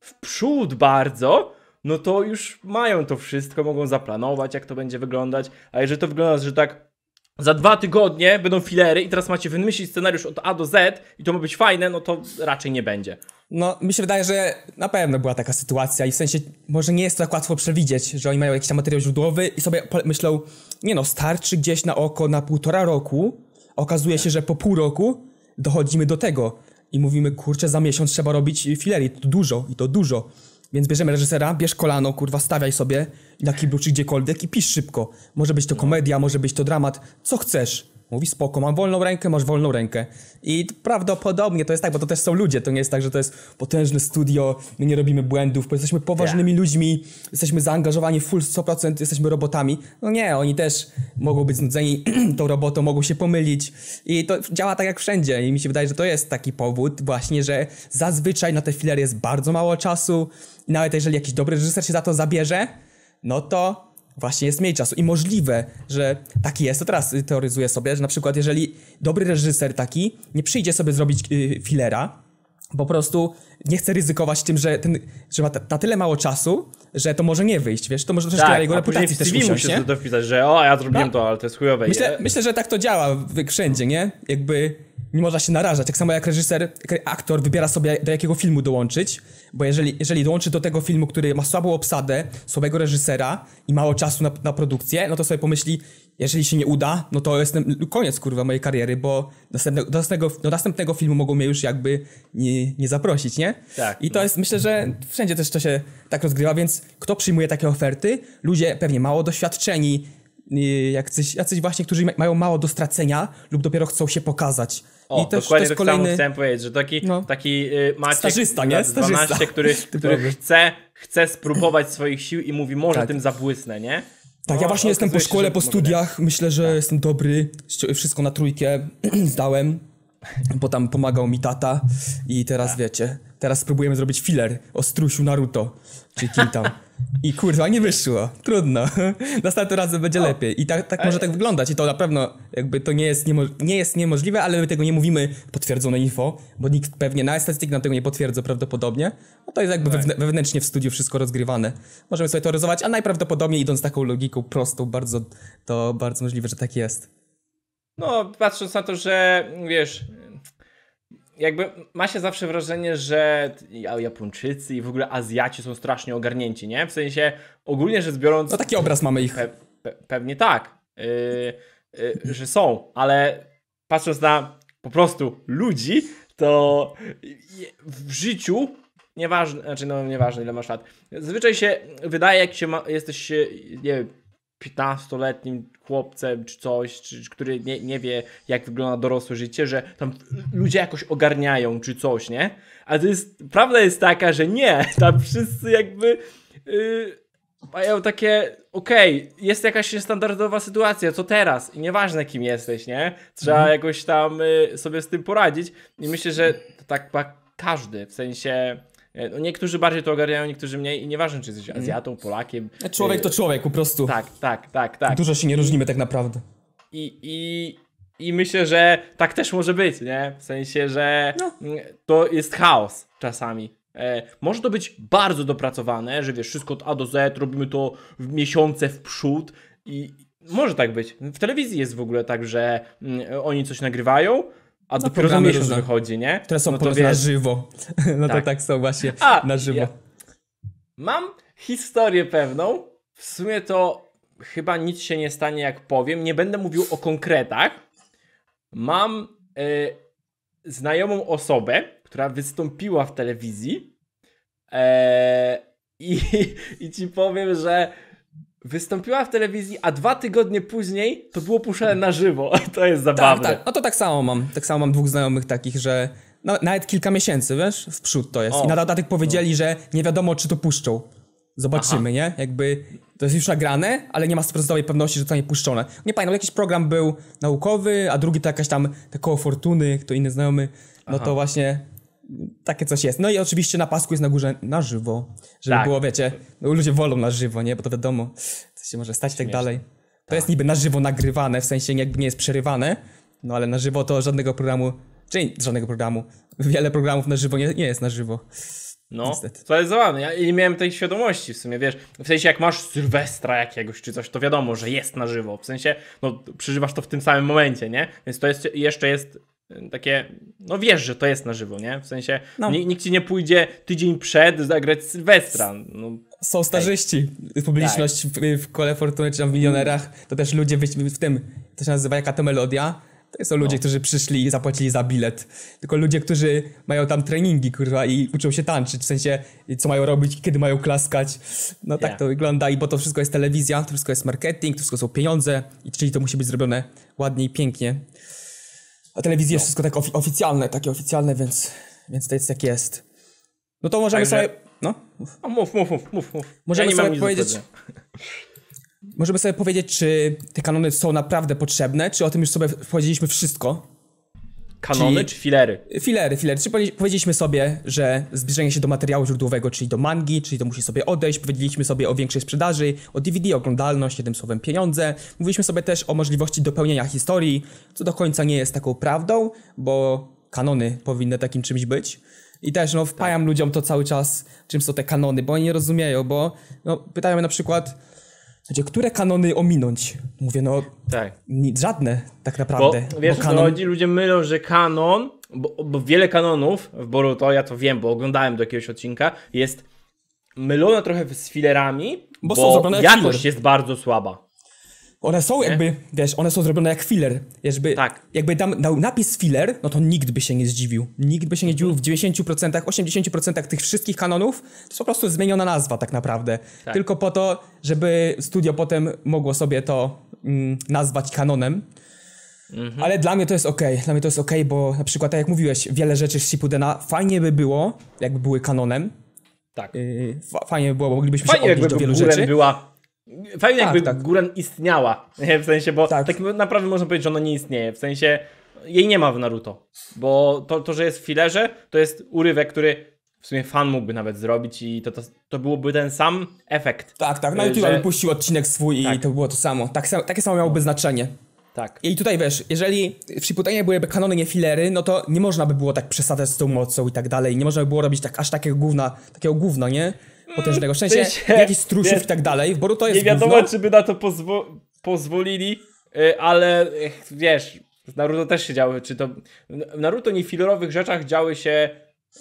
S1: w przód bardzo, no to już mają to wszystko, mogą zaplanować, jak to będzie wyglądać. A jeżeli to wygląda, że tak za dwa tygodnie będą filery i teraz macie wymyślić scenariusz od A do Z i to ma być fajne, no to raczej nie będzie.
S2: No, mi się wydaje, że na pewno była taka sytuacja i w sensie może nie jest to tak łatwo przewidzieć, że oni mają jakiś tam materiał źródłowy i sobie myślą, nie no, starczy gdzieś na oko na półtora roku, okazuje się, że po pół roku dochodzimy do tego i mówimy, kurczę, za miesiąc trzeba robić filery, to dużo i to dużo. Więc bierzemy reżysera, bierz kolano, kurwa, stawiaj sobie, na kiblu czy gdziekolwiek i pisz szybko. Może być to no. komedia, może być to dramat, co chcesz. Mówi spoko, mam wolną rękę, masz wolną rękę. I prawdopodobnie to jest tak, bo to też są ludzie, to nie jest tak, że to jest potężne studio, my nie robimy błędów, bo jesteśmy poważnymi yeah. Tak. ludźmi, jesteśmy zaangażowani full 100%, jesteśmy robotami. No nie, oni też mogą być znudzeni tą robotą, mogą się pomylić i to działa tak jak wszędzie i mi się wydaje, że to jest taki powód właśnie, że zazwyczaj na te filery jest bardzo mało czasu i nawet jeżeli jakiś dobry reżyser się za to zabierze, no to właśnie jest mniej czasu. I możliwe, że taki jest, to teraz teoryzuję sobie, że na przykład jeżeli dobry reżyser taki nie przyjdzie sobie zrobić yy, filera, po prostu nie chce ryzykować tym, że, ten, że ma na tyle mało czasu, że to może nie wyjść, wiesz, to może troszeczkę tak, jego reputacji też usiąść, musi nie?
S1: dopisać, że o, ja zrobiłem no. to, ale to jest chujowe. Myślę,
S2: myślę, że tak to działa wszędzie, nie? Jakby nie można się narażać. Tak samo jak reżyser, aktor wybiera sobie do jakiego filmu dołączyć, bo jeżeli, jeżeli dołączy do tego filmu, który ma słabą obsadę, słabego reżysera i mało czasu na, na produkcję, no to sobie pomyśli, jeżeli się nie uda, no to jestem koniec kurwa mojej kariery, bo następne, do, następnego, do następnego filmu mogą mnie już jakby nie, nie zaprosić, nie? Tak. I to jest, myślę, że wszędzie też to się tak rozgrywa, więc kto przyjmuje takie oferty? Ludzie pewnie mało doświadczeni, y, jacyś, jacyś właśnie, którzy mają mało do stracenia lub dopiero chcą się pokazać. O, I też, dokładnie też tak kolejny... samo chciałem
S1: powiedzieć, że taki, no. taki y, Maciek Starzysta, nie? Starzysta. 12, który, który chce, chce spróbować swoich sił i mówi, może tak. tym zabłysnę, nie?
S2: Tak, no, ja właśnie jestem po szkole, się, po studiach, myślę, że tak. jestem dobry, wszystko na trójkę zdałem bo tam pomagał mi tata i teraz tak. wiecie, teraz spróbujemy zrobić filler o strusiu Naruto, czy kim tam. I kurwa, nie wyszło. Trudno. Następnym razem będzie o, no. lepiej. I tak, tak może tak e, wyglądać. I to na pewno jakby to nie jest, niemo- nie jest niemożliwe, ale my tego nie mówimy potwierdzone info, bo nikt pewnie na estetyk nam tego nie potwierdza prawdopodobnie. No to jest jakby tak. wewnętrznie w studiu wszystko rozgrywane. Możemy sobie teoryzować, a najprawdopodobniej idąc taką logiką prostą, bardzo, to bardzo możliwe, że tak jest.
S1: No, patrząc na to, że wiesz, jakby ma się zawsze wrażenie, że Japończycy i w ogóle Azjaci są strasznie ogarnięci, nie? W sensie ogólnie rzecz biorąc. No taki obraz mamy ich. Pe pe pewnie tak, yy, yy, że są, ale patrząc na po prostu ludzi, to w życiu. Nieważne, znaczy no nieważne ile masz lat. Zwyczaj się wydaje, jak się ma, jesteś, nie wiem, 15-letnim chłopcem czy coś, czy, który nie, nie wie, jak wygląda dorosłe życie, że tam ludzie jakoś ogarniają czy coś, nie? A to jest, prawda jest taka, że nie, tam wszyscy jakby yy, mają takie, okej, okay, jest jakaś niestandardowa sytuacja, co teraz? I nieważne kim jesteś, nie? Trzeba mhm. jakoś tam y, sobie z tym poradzić i myślę, że tak ma każdy, w sensie E, no, niektórzy bardziej to ogarniają, niektórzy mniej i nieważne, czy jesteś mhm. Azjatą, Polakiem. Człowiek y, to
S2: człowiek po prostu. Tak, tak, tak, tak. Dużo się nie różnimy tak naprawdę.
S1: I, i, i myślę, że tak też może być, nie? W sensie, że no. Mm, to jest chaos czasami. E, może to być bardzo dopracowane, że wiesz, wszystko od A do Z, robimy to w miesiące w przód i może tak być. W telewizji jest w ogóle tak, że mm, oni coś nagrywają, a no, dopiero za miesiąc na... wychodzi, nie? Teraz są no na żywo. No tak. to
S2: tak są właśnie, a, na żywo. Ja...
S1: Mam historię pewną, w sumie to chyba nic się nie stanie jak powiem, nie będę mówił o konkretach. Mam y, znajomą osobę, która wystąpiła w telewizji e, i, i ci powiem, że wystąpiła w telewizji, a dwa tygodnie później to było puszczane na żywo. To jest tak, zabawne. Tak, tak.
S2: No to tak samo mam. Tak samo mam dwóch znajomych takich, że no, nawet kilka miesięcy, wiesz, w przód to jest. O, I na dodatek powiedzieli, o. No. że nie wiadomo, czy to puszczą. Zobaczymy, Aha. nie? Jakby to jest już nagrane, ale nie ma stuprocentowej pewności, że to nie puszczone. Nie pamiętam, jakiś program był naukowy, a drugi to jakaś tam koło fortuny, kto inny znajomy. No Aha. to właśnie takie coś jest. No i oczywiście na pasku jest na górze na żywo, żeby tak. było, wiecie, no ludzie wolą na żywo, nie? Bo to wiadomo, co się może stać i tak dalej. To tak. jest niby na żywo nagrywane, w sensie jakby nie jest przerywane, no ale na żywo to żadnego programu, czyli żadnego programu, wiele programów na żywo nie, nie jest na żywo. No, Niestety.
S1: to jest zabawne. Ja nie miałem tej świadomości w sumie, wiesz, w sensie jak masz Sylwestra jakiegoś czy coś, to wiadomo, że jest na żywo. W sensie, no, przeżywasz to w tym samym momencie, nie? Więc to jest, jeszcze jest Y, takie, no wiesz, że to jest na żywo, nie? W sensie no. nikt ci nie pójdzie
S2: tydzień przed zagrać Sylwestra. No, Są starzyści, publiczność tak. w, w kole fortuny czy tam w milionerach, to też ludzie w, w tym, to się nazywa jaka to melodia, to są ludzie, no. którzy przyszli i zapłacili za bilet. Tylko ludzie, którzy mają tam treningi, kurwa, i uczą się tańczyć, w sensie co mają robić, kiedy mają klaskać. No tak yeah. to wygląda i bo to wszystko jest telewizja, to wszystko jest marketing, to wszystko są pieniądze, i czyli to musi być zrobione ładnie i pięknie. A telewizji no. wszystko tak ofi oficjalne, takie oficjalne, więc, więc to jest jak jest. No to możemy Także... sobie... No?
S1: Mów. mów, mów, mów, mów, Możemy ja sobie powiedzieć...
S2: możemy sobie powiedzieć, czy te kanony są naprawdę potrzebne, czy o tym już sobie powiedzieliśmy wszystko Kanony czy filery? Filery, filery. Czy powiedzieliśmy sobie, że zbliżenie się do materiału źródłowego, czyli do mangi, czyli to musi sobie odejść. Powiedzieliśmy sobie o większej sprzedaży, o DVD, oglądalność, jednym słowem pieniądze. Mówiliśmy sobie też o możliwości dopełnienia historii, co do końca nie jest taką prawdą, bo kanony powinny takim czymś być. I też no wpajam tak. ludziom to cały czas, czym są te kanony, bo oni nie rozumieją, bo no, pytają na przykład znaczy, które kanony ominąć? Mówię, no tak. Nic, żadne tak naprawdę. Bo, wiesz, bo kanon...
S1: ludzie mylą, że kanon, bo, bo wiele kanonów w Boruto, ja to wiem, bo oglądałem do jakiegoś odcinka, jest mylone trochę z filerami, bo, bo jakość
S2: jest bardzo słaba. One są nie? jakby, wiesz, one są zrobione jak filler. Jakby, tak. jakby tam dał napis filler, no to nikt by się nie zdziwił. Nikt by się nie zdziwił w 90%, 80% tych wszystkich kanonów. To jest po prostu zmieniona nazwa tak naprawdę. Tak. Tylko po to, żeby studio potem mogło sobie to mm, nazwać kanonem. Mhm. Ale dla mnie to jest ok, dla mnie to jest ok, bo na przykład tak jak mówiłeś, wiele rzeczy z Shippudena fajnie by było, jakby były kanonem. Tak. Yy, fajnie by było, bo moglibyśmy fajnie się odnieść do wielu rzeczy. Była Fajnie tak, jakby tak.
S1: tak. Guren istniała, w sensie, bo tak. tak. naprawdę można powiedzieć, że ona nie istnieje, w sensie jej nie ma w Naruto, bo to, to że jest w filerze, to jest urywek, który w
S2: sumie fan mógłby nawet zrobić i to, to, to byłoby ten sam efekt. Tak, tak, na no YouTube że... puścił odcinek swój tak. i to było to samo, tak, takie samo miałoby znaczenie. Tak. I tutaj wiesz, jeżeli w Shippudenie byłyby kanony, nie filery, no to nie można by było tak przesadzać z tą mocą i tak dalej, nie można by było robić tak, aż takiego gówna, takiego gówna, nie? potężnego. W sensie, jakiś Strusiów nie, i tak dalej. W Boru to jest Nie wiadomo, gówno.
S1: czy by na to pozwo pozwolili, y, ale y, wiesz, w Naruto też się działy, czy to... W Naruto niefilerowych rzeczach działy się,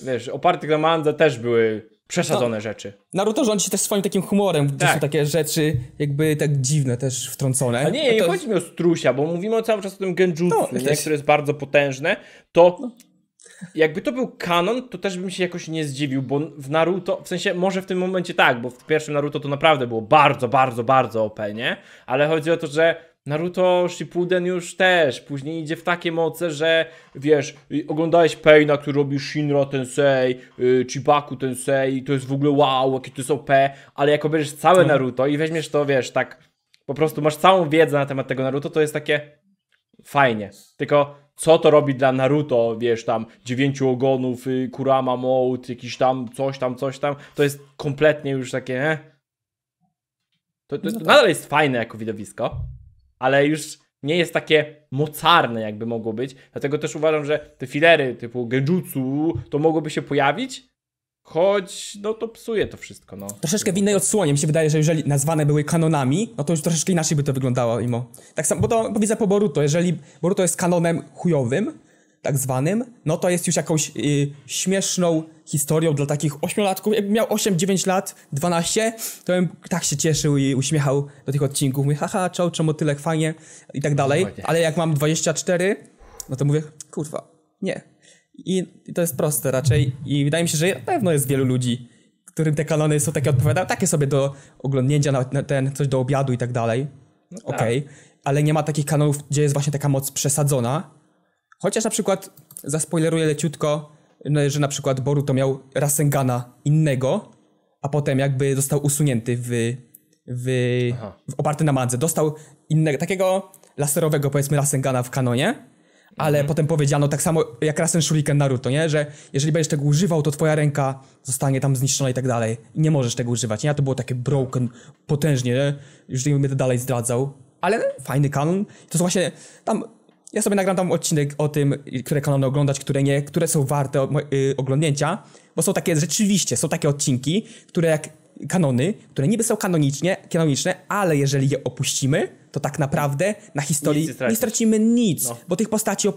S1: wiesz, opartych na mandze też były przesadzone no, rzeczy.
S2: Naruto rządzi się też swoim takim humorem, gdzie tak. są takie rzeczy jakby tak dziwne też wtrącone. A nie, no nie, to... nie chodzi
S1: mi o strusia, bo mówimy cały czas o tym genjutsu, no, jakieś... które jest bardzo potężne, to no. Jakby to był kanon, to też bym się jakoś nie zdziwił, bo w Naruto, w sensie może w tym momencie tak, bo w pierwszym Naruto to naprawdę było bardzo, bardzo, bardzo OP, nie? Ale chodzi o to, że Naruto Shippuden już też, później idzie w takie moce, że wiesz, oglądałeś Peina, który robi Shinra Tensei, yy, Chibaku Tensei, sej, to jest w ogóle wow, jakie to jest OP, ale jak obejrzysz całe no. Naruto i weźmiesz to, wiesz, tak, po prostu masz całą wiedzę na temat tego Naruto, to jest takie fajnie, tylko co to robi dla Naruto, wiesz, tam dziewięciu ogonów, y, Kurama Mode, jakiś tam coś tam, coś tam, to jest kompletnie już takie, eh? to, to, to, no tak. nadal jest fajne jako widowisko, ale już nie jest takie mocarne, jakby mogło być, dlatego też uważam, że te filery typu Genjutsu, to mogłoby się pojawić, Choć, no to psuje to wszystko, no.
S2: Troszeczkę w innej odsłonie. Mi się wydaje, że jeżeli nazwane były kanonami, no to już troszeczkę inaczej by to wyglądało, imo. Tak samo, bo to powiedzę po Boruto. Jeżeli Boruto jest kanonem chujowym, tak zwanym, no to jest już jakąś y, śmieszną historią dla takich ośmiolatków. Jakbym miał 8, 9 lat, 12, to bym tak się cieszył i uśmiechał do tych odcinków. Mówię, haha, czoł, czemu tyle fajnie i tak dalej. Ale jak mam 24, no to mówię, kurwa, nie, i, to jest proste raczej. I wydaje mi się, że na pewno jest wielu ludzi, którym te kanony są takie odpowiadają, takie sobie do oglądnięcia, na, ten, coś do obiadu i tak dalej. No tak. Okej. Okay. Ale nie ma takich kanonów, gdzie jest właśnie taka moc przesadzona. Chociaż na przykład, zaspoileruję leciutko, no, że na przykład Boru to miał Rasengana innego, a potem jakby został usunięty w, w, w oparty na Madze Dostał innego, takiego laserowego powiedzmy Rasengana w kanonie, ale mm potem powiedziano tak samo jak Rasen Shuriken Naruto, nie? Że jeżeli będziesz tego używał, to twoja ręka zostanie tam zniszczona i tak dalej. I nie możesz tego używać, nie? A to było takie broken, potężnie, nie? Już nie będę dalej zdradzał. Ale fajny kanon. To są właśnie tam... Ja sobie nagram tam odcinek o tym, które kanony oglądać, które nie, które są warte y, oglądnięcia, bo są takie, rzeczywiście, są takie odcinki, które jak kanony, które niby są kanonicznie, kanoniczne, ale jeżeli je opuścimy, to tak naprawdę na historii nic nie, nie, stracimy nic, no. bo tych postaci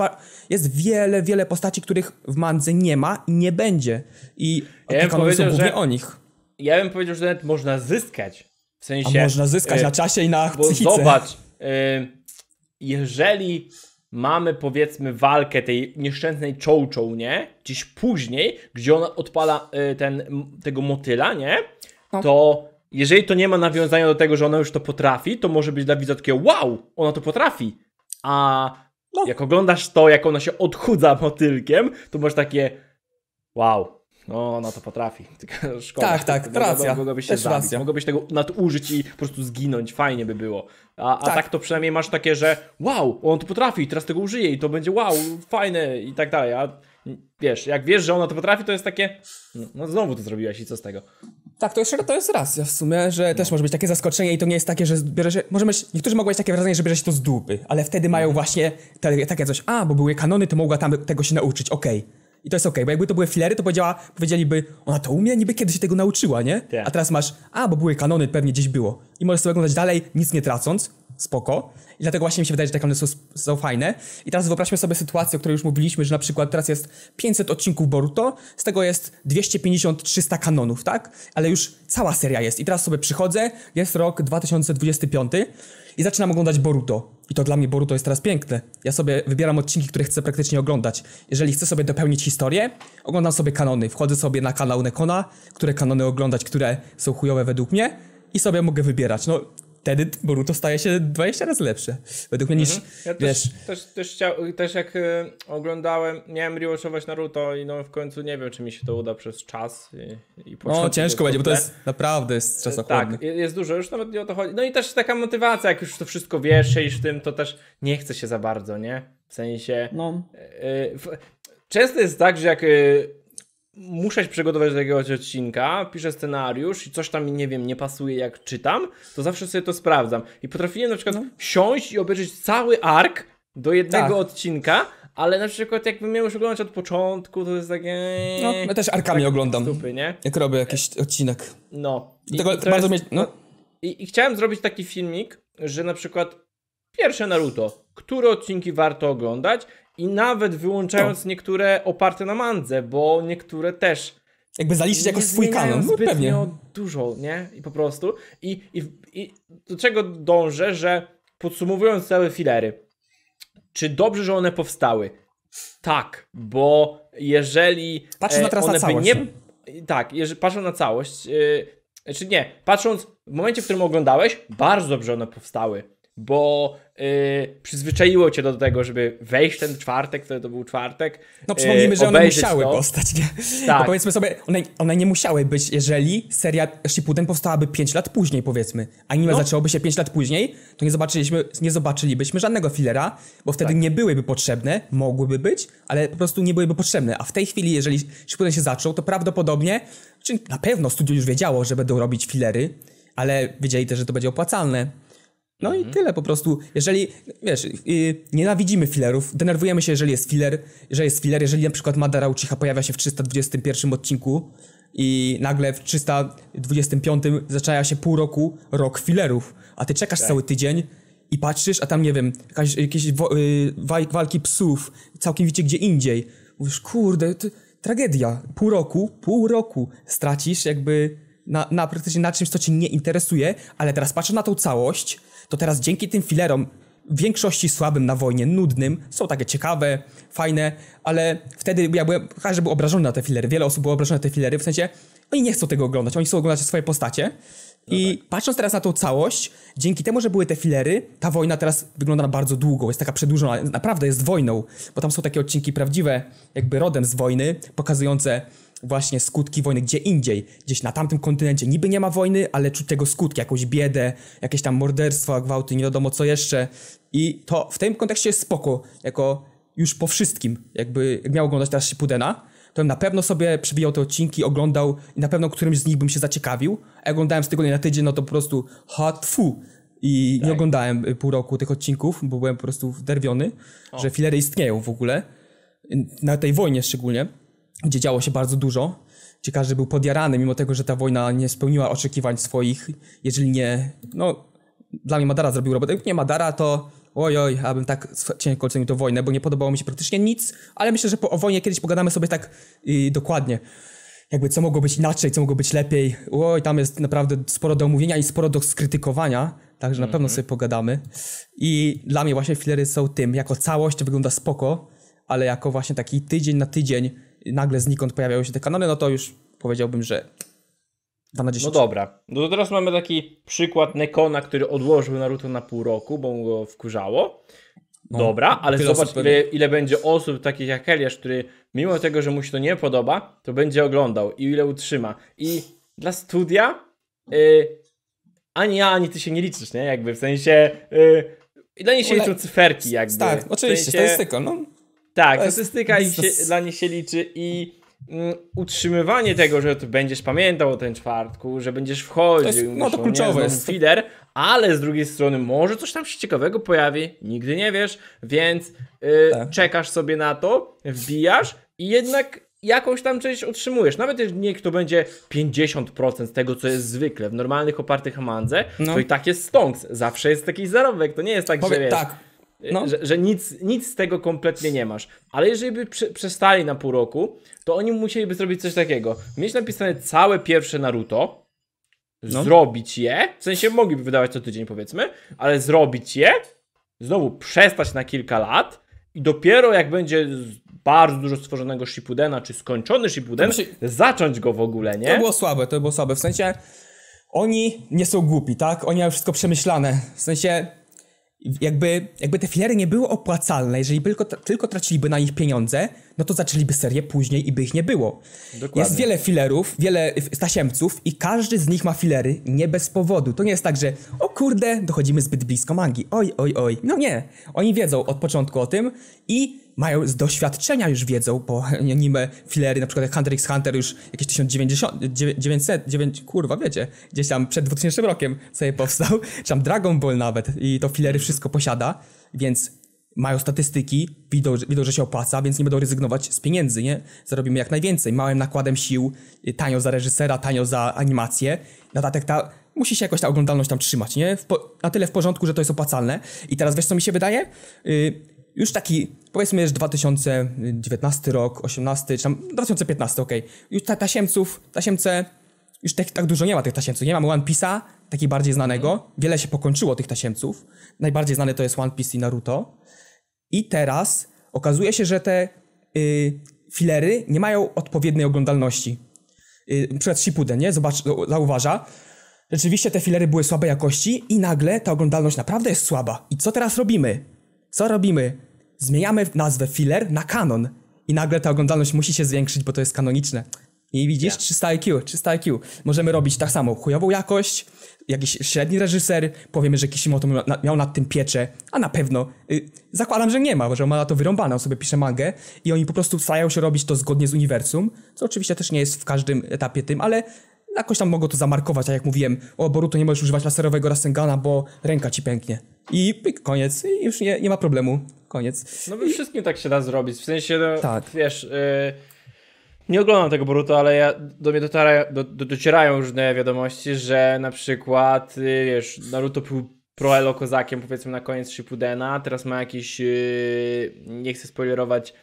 S2: jest wiele, wiele postaci, których w mandze nie ma i nie będzie. I ja bym są głównie o nich.
S1: Ja bym powiedział, że nawet można zyskać. W sensie... A można zyskać yy, na czasie i na bo psychice. Zobacz, yy, jeżeli mamy powiedzmy walkę tej nieszczęsnej czołczą, nie? Gdzieś później, gdzie ona odpala e, ten, tego motyla, nie? No. To jeżeli to nie ma nawiązania do tego, że ona już to potrafi, to może być dla widza takie wow, ona to potrafi. A no. jak oglądasz to, jak ona się odchudza motylkiem, to masz takie wow, no ona to potrafi. Szkoda. Tak, tak, mogę, racja. Mogłoby się zabić, Mogłoby mogłabyś tego nadużyć i po prostu zginąć, fajnie by było. A tak. a tak. to przynajmniej masz takie, że wow, on to potrafi, teraz tego użyje i to będzie wow, fajne i tak dalej. A wiesz, jak wiesz, że ona to potrafi, to jest takie no, no znowu to zrobiłaś i co z tego.
S2: Tak, to, jeszcze, to jest w sumie, że no. też może być takie zaskoczenie i to nie jest takie, że bierze się... Może niektórzy mogą mieć takie wrażenie, że bierze się to z dupy, ale wtedy mają mhm. właśnie te, takie coś, a, bo były kanony, to mogła tam tego się nauczyć, okej. Okay. I to jest okej, okay, bo jakby to były filery, to powiedziała, powiedzieliby, ona to umie, niby kiedyś się tego nauczyła, nie? Yeah. Tak. A teraz masz, a, bo były kanony, pewnie gdzieś było. I możesz sobie oglądać dalej, nic nie tracąc, spoko. I dlatego właśnie mi się wydaje, że te kanony są, są fajne. I teraz wyobraźmy sobie sytuację, o której już mówiliśmy, że na przykład teraz jest 500 odcinków Boruto, z tego jest 250-300 kanonów, tak? Ale już cała seria jest. I teraz sobie przychodzę, jest rok 2025 i zaczynam oglądać Boruto. I to dla mnie Boruto jest teraz piękne. Ja sobie wybieram odcinki, które chcę praktycznie oglądać. Jeżeli chcę sobie dopełnić historię, oglądam sobie kanony. Wchodzę sobie na kanał Nekona, które kanony oglądać, które są chujowe według mnie i sobie mogę wybierać. No, wtedy Boruto staje się 20 razy lepsze. Według mnie mhm. niż, ja wiesz... Też,
S1: też, też, chciał, też jak y, oglądałem, miałem rewatchować Naruto i no w końcu nie wiem, czy mi się to uda przez czas
S2: i, i No ciężko będzie, bo to jest naprawdę jest czasochłonne, y, Tak,
S1: jest dużo, już nawet nie o to chodzi. No i też taka motywacja, jak już to wszystko wiesz, iż w tym, to też nie chce się za bardzo, nie? W sensie... No. Y, y często jest tak, że jak y, muszę się przygotować do jakiegoś odcinka, piszę scenariusz i coś tam, nie wiem, nie pasuje jak czytam, to zawsze sobie to sprawdzam. I potrafiłem na przykład no. siąść i obejrzeć cały ark do jednego tak. odcinka, ale na przykład jakbym miał już oglądać od początku, to jest takie... No, ja też arkami tak
S2: oglądam, stupy, nie? jak robię jakiś odcinek.
S1: No. I, Tego bardzo jest... no. I, I chciałem zrobić taki filmik, że na przykład pierwsze Naruto, które odcinki warto oglądać i nawet wyłączając to. niektóre oparte na mandze, bo niektóre też. Jakby zaliczyć jako swój kanon, no pewnie. dużo, nie? I po prostu. I, i, I do czego dążę, że podsumowując całe filery, czy dobrze, że one powstały? Tak, bo jeżeli. patrzę na e, teraz one tak, na całość. Nie... Tak, jeżeli patrzą na całość. Yy, znaczy nie, patrząc w momencie, w którym oglądałeś, bardzo dobrze one powstały bo yy, przyzwyczaiło cię do tego, żeby wejść ten czwartek, wtedy to był czwartek. No y, przypomnijmy, yy, że one musiały to. postać, nie? Tak. powiedzmy
S2: sobie, one, one nie musiały być, jeżeli seria Shippuden powstałaby 5 lat później, powiedzmy. Anime no. zaczęłoby się 5 lat później, to nie, zobaczyliśmy, nie zobaczylibyśmy żadnego filera, bo wtedy tak. nie byłyby potrzebne, mogłyby być, ale po prostu nie byłyby potrzebne. A w tej chwili, jeżeli Shippuden się zaczął, to prawdopodobnie, czy na pewno studio już wiedziało, że będą robić filery, ale wiedzieli też, że to będzie opłacalne no mhm. i tyle po prostu. Jeżeli, wiesz, yy, nienawidzimy filerów, denerwujemy się, jeżeli jest filer, jeżeli jest filer, jeżeli na przykład Madara Uchiha pojawia się w 321 odcinku i nagle w 325 zaczęła się pół roku rok filerów, a ty czekasz tak. cały tydzień i patrzysz, a tam nie wiem, jakaś, jakieś wo, yy, walki psów całkowicie gdzie indziej. Mówisz, kurde, tragedia. Pół roku, pół roku stracisz jakby na, na praktycznie na czymś, co cię nie interesuje, ale teraz patrzę na tą całość, to teraz dzięki tym filerom w większości słabym na wojnie, nudnym, są takie ciekawe, fajne, ale wtedy ja byłem, każdy był obrażony na te filery, wiele osób było obrażone na te filery, w sensie oni nie chcą tego oglądać, oni chcą oglądać swoje postacie. No I tak. patrząc teraz na tą całość, dzięki temu, że były te filery, ta wojna teraz wygląda na bardzo długą, jest taka przedłużona, naprawdę jest wojną, bo tam są takie odcinki prawdziwe, jakby rodem z wojny, pokazujące właśnie skutki wojny gdzie indziej, gdzieś na tamtym kontynencie. Niby nie ma wojny, ale czuć tego skutki, jakąś biedę, jakieś tam morderstwa, gwałty, nie wiadomo co jeszcze. I to w tym kontekście jest spoko, jako już po wszystkim, jakby jak miał oglądać teraz Shippudena, to bym na pewno sobie przewijał te odcinki, oglądał i na pewno którymś z nich bym się zaciekawił. A oglądałem z tygodnia na tydzień, no to po prostu hard fu. I tak. nie oglądałem y, pół roku tych odcinków, bo byłem po prostu wderwiony, o. że filery istnieją w ogóle. Na tej wojnie szczególnie gdzie działo się bardzo dużo, gdzie każdy był podjarany, mimo tego, że ta wojna nie spełniła oczekiwań swoich, jeżeli nie, no, dla mnie Madara zrobił robotę, jak nie Madara, to oj oj, abym tak cienko ocenił tę wojnę, bo nie podobało mi się praktycznie nic, ale myślę, że po, o wojnie kiedyś pogadamy sobie tak yy, dokładnie. Jakby co mogło być inaczej, co mogło być lepiej. Oj, tam jest naprawdę sporo do omówienia i sporo do skrytykowania, także mm -hmm. na pewno mhm. sobie pogadamy. I dla mnie właśnie filery są tym, jako całość wygląda spoko, ale jako właśnie taki tydzień na tydzień nagle znikąd pojawiają się te kanony, no to już powiedziałbym, że 2 na 10. No dobra.
S1: No to teraz mamy taki przykład Nekona, który odłożył Naruto na pół roku, bo mu go wkurzało. No, dobra, ale zobacz ile, ile, będzie osób takich jak helias który mimo tego, że mu się to nie podoba, to będzie oglądał i ile utrzyma. I dla studia y, ani ja, ani ty się nie liczysz, nie? Jakby w sensie... Y, i dla niej się Ule... liczą cyferki jakby. Tak, oczywiście, w sensie, statystyka, no. Tak, to statystyka jest, się, dla nich się liczy i mm, utrzymywanie tego, że ty będziesz pamiętał o ten czwartku, że będziesz wchodził. To jest, no to kluczowe jest. Feeder, ale z drugiej strony może coś tam się ciekawego pojawi, nigdy nie wiesz, więc yy, tak. czekasz sobie na to, wbijasz i jednak jakąś tam część otrzymujesz. Nawet jeśli niech to będzie 50% tego, co jest zwykle w normalnych opartych Amandze, no. to i tak jest stonks. Zawsze jest taki zarobek, to nie jest tak, Powie, że wiesz... Tak no. że, że, nic, nic z tego kompletnie nie masz. Ale jeżeli by prze, przestali na pół roku, to oni musieliby zrobić coś takiego. Mieć napisane całe pierwsze Naruto, no. zrobić je, w sensie mogliby wydawać co tydzień powiedzmy, ale zrobić je, znowu przestać na kilka lat i dopiero jak będzie bardzo dużo stworzonego Shippudena, czy skończony Shippuden, się... zacząć go w ogóle,
S2: nie? To było słabe, to było słabe, w sensie oni nie są głupi, tak? Oni mają wszystko przemyślane, w sensie jakby, jakby te filary nie były opłacalne, jeżeli tylko, tylko traciliby na nich pieniądze, no to zaczęliby serię później i by ich nie było. Dokładnie. Jest wiele filerów, wiele stasiemców i każdy z nich ma filery nie bez powodu. To nie jest tak, że o kurde, dochodzimy zbyt blisko mangi, oj, oj, oj. No nie, oni wiedzą od początku o tym i mają z doświadczenia już wiedzą, bo anime filery, na przykład jak Hunter x Hunter już jakieś 1900, 9, kurwa wiecie, gdzieś tam przed 2000 rokiem sobie powstał, czy tam Dragon Ball nawet i to filery wszystko posiada, więc mają statystyki, widzą, widzą, że się opłaca, więc nie będą rezygnować z pieniędzy, nie? Zarobimy jak najwięcej, małym nakładem sił, y, tanio za reżysera, tanio za animację. Na dodatek ta, musi się jakoś ta oglądalność tam trzymać, nie? na tyle w porządku, że to jest opłacalne. I teraz wiesz, co mi się wydaje? Yy, już taki, powiedzmy, że 2019 rok, 18, czy tam 2015, okej. Okay. Już ta, tasiemców, tasiemce, już tak, tak dużo nie ma tych tasiemców. Nie mamy One Piece'a, taki bardziej znanego. Wiele się pokończyło tych tasiemców. Najbardziej znane to jest One Piece i Naruto i teraz okazuje się, że te y, filery nie mają odpowiedniej oglądalności. Y, na przykład Shippuden, nie? Zobacz, zauważa. Rzeczywiście te filery były słabej jakości i nagle ta oglądalność naprawdę jest słaba. I co teraz robimy? Co robimy? Zmieniamy nazwę filler na kanon. I nagle ta oglądalność musi się zwiększyć, bo to jest kanoniczne. I widzisz, yeah. 300 IQ, 300 IQ. Możemy robić tak samo, chujową jakość, jakiś średni reżyser, powiemy, że Kishimoto miał nad tym pieczę, a na pewno y, zakładam, że nie ma, że ma na to wyrąbane, on sobie pisze mangę i oni po prostu starają się robić to zgodnie z uniwersum, co oczywiście też nie jest w każdym etapie tym, ale jakoś tam mogło to zamarkować, tak jak mówiłem, o Boruto nie możesz używać laserowego Rasengana, bo ręka ci pęknie. I pyk, koniec, I już nie, nie ma problemu, koniec. No
S1: bo I... wszystkim tak się da zrobić, w sensie, no, tak. wiesz... Y nie oglądam tego Boruto, ale ja, do mnie do, do, docierają różne wiadomości, że na przykład, y, wiesz, Naruto był proelo kozakiem powiedzmy na koniec Shippudena, teraz ma jakiś, yy, nie chcę spoilerować,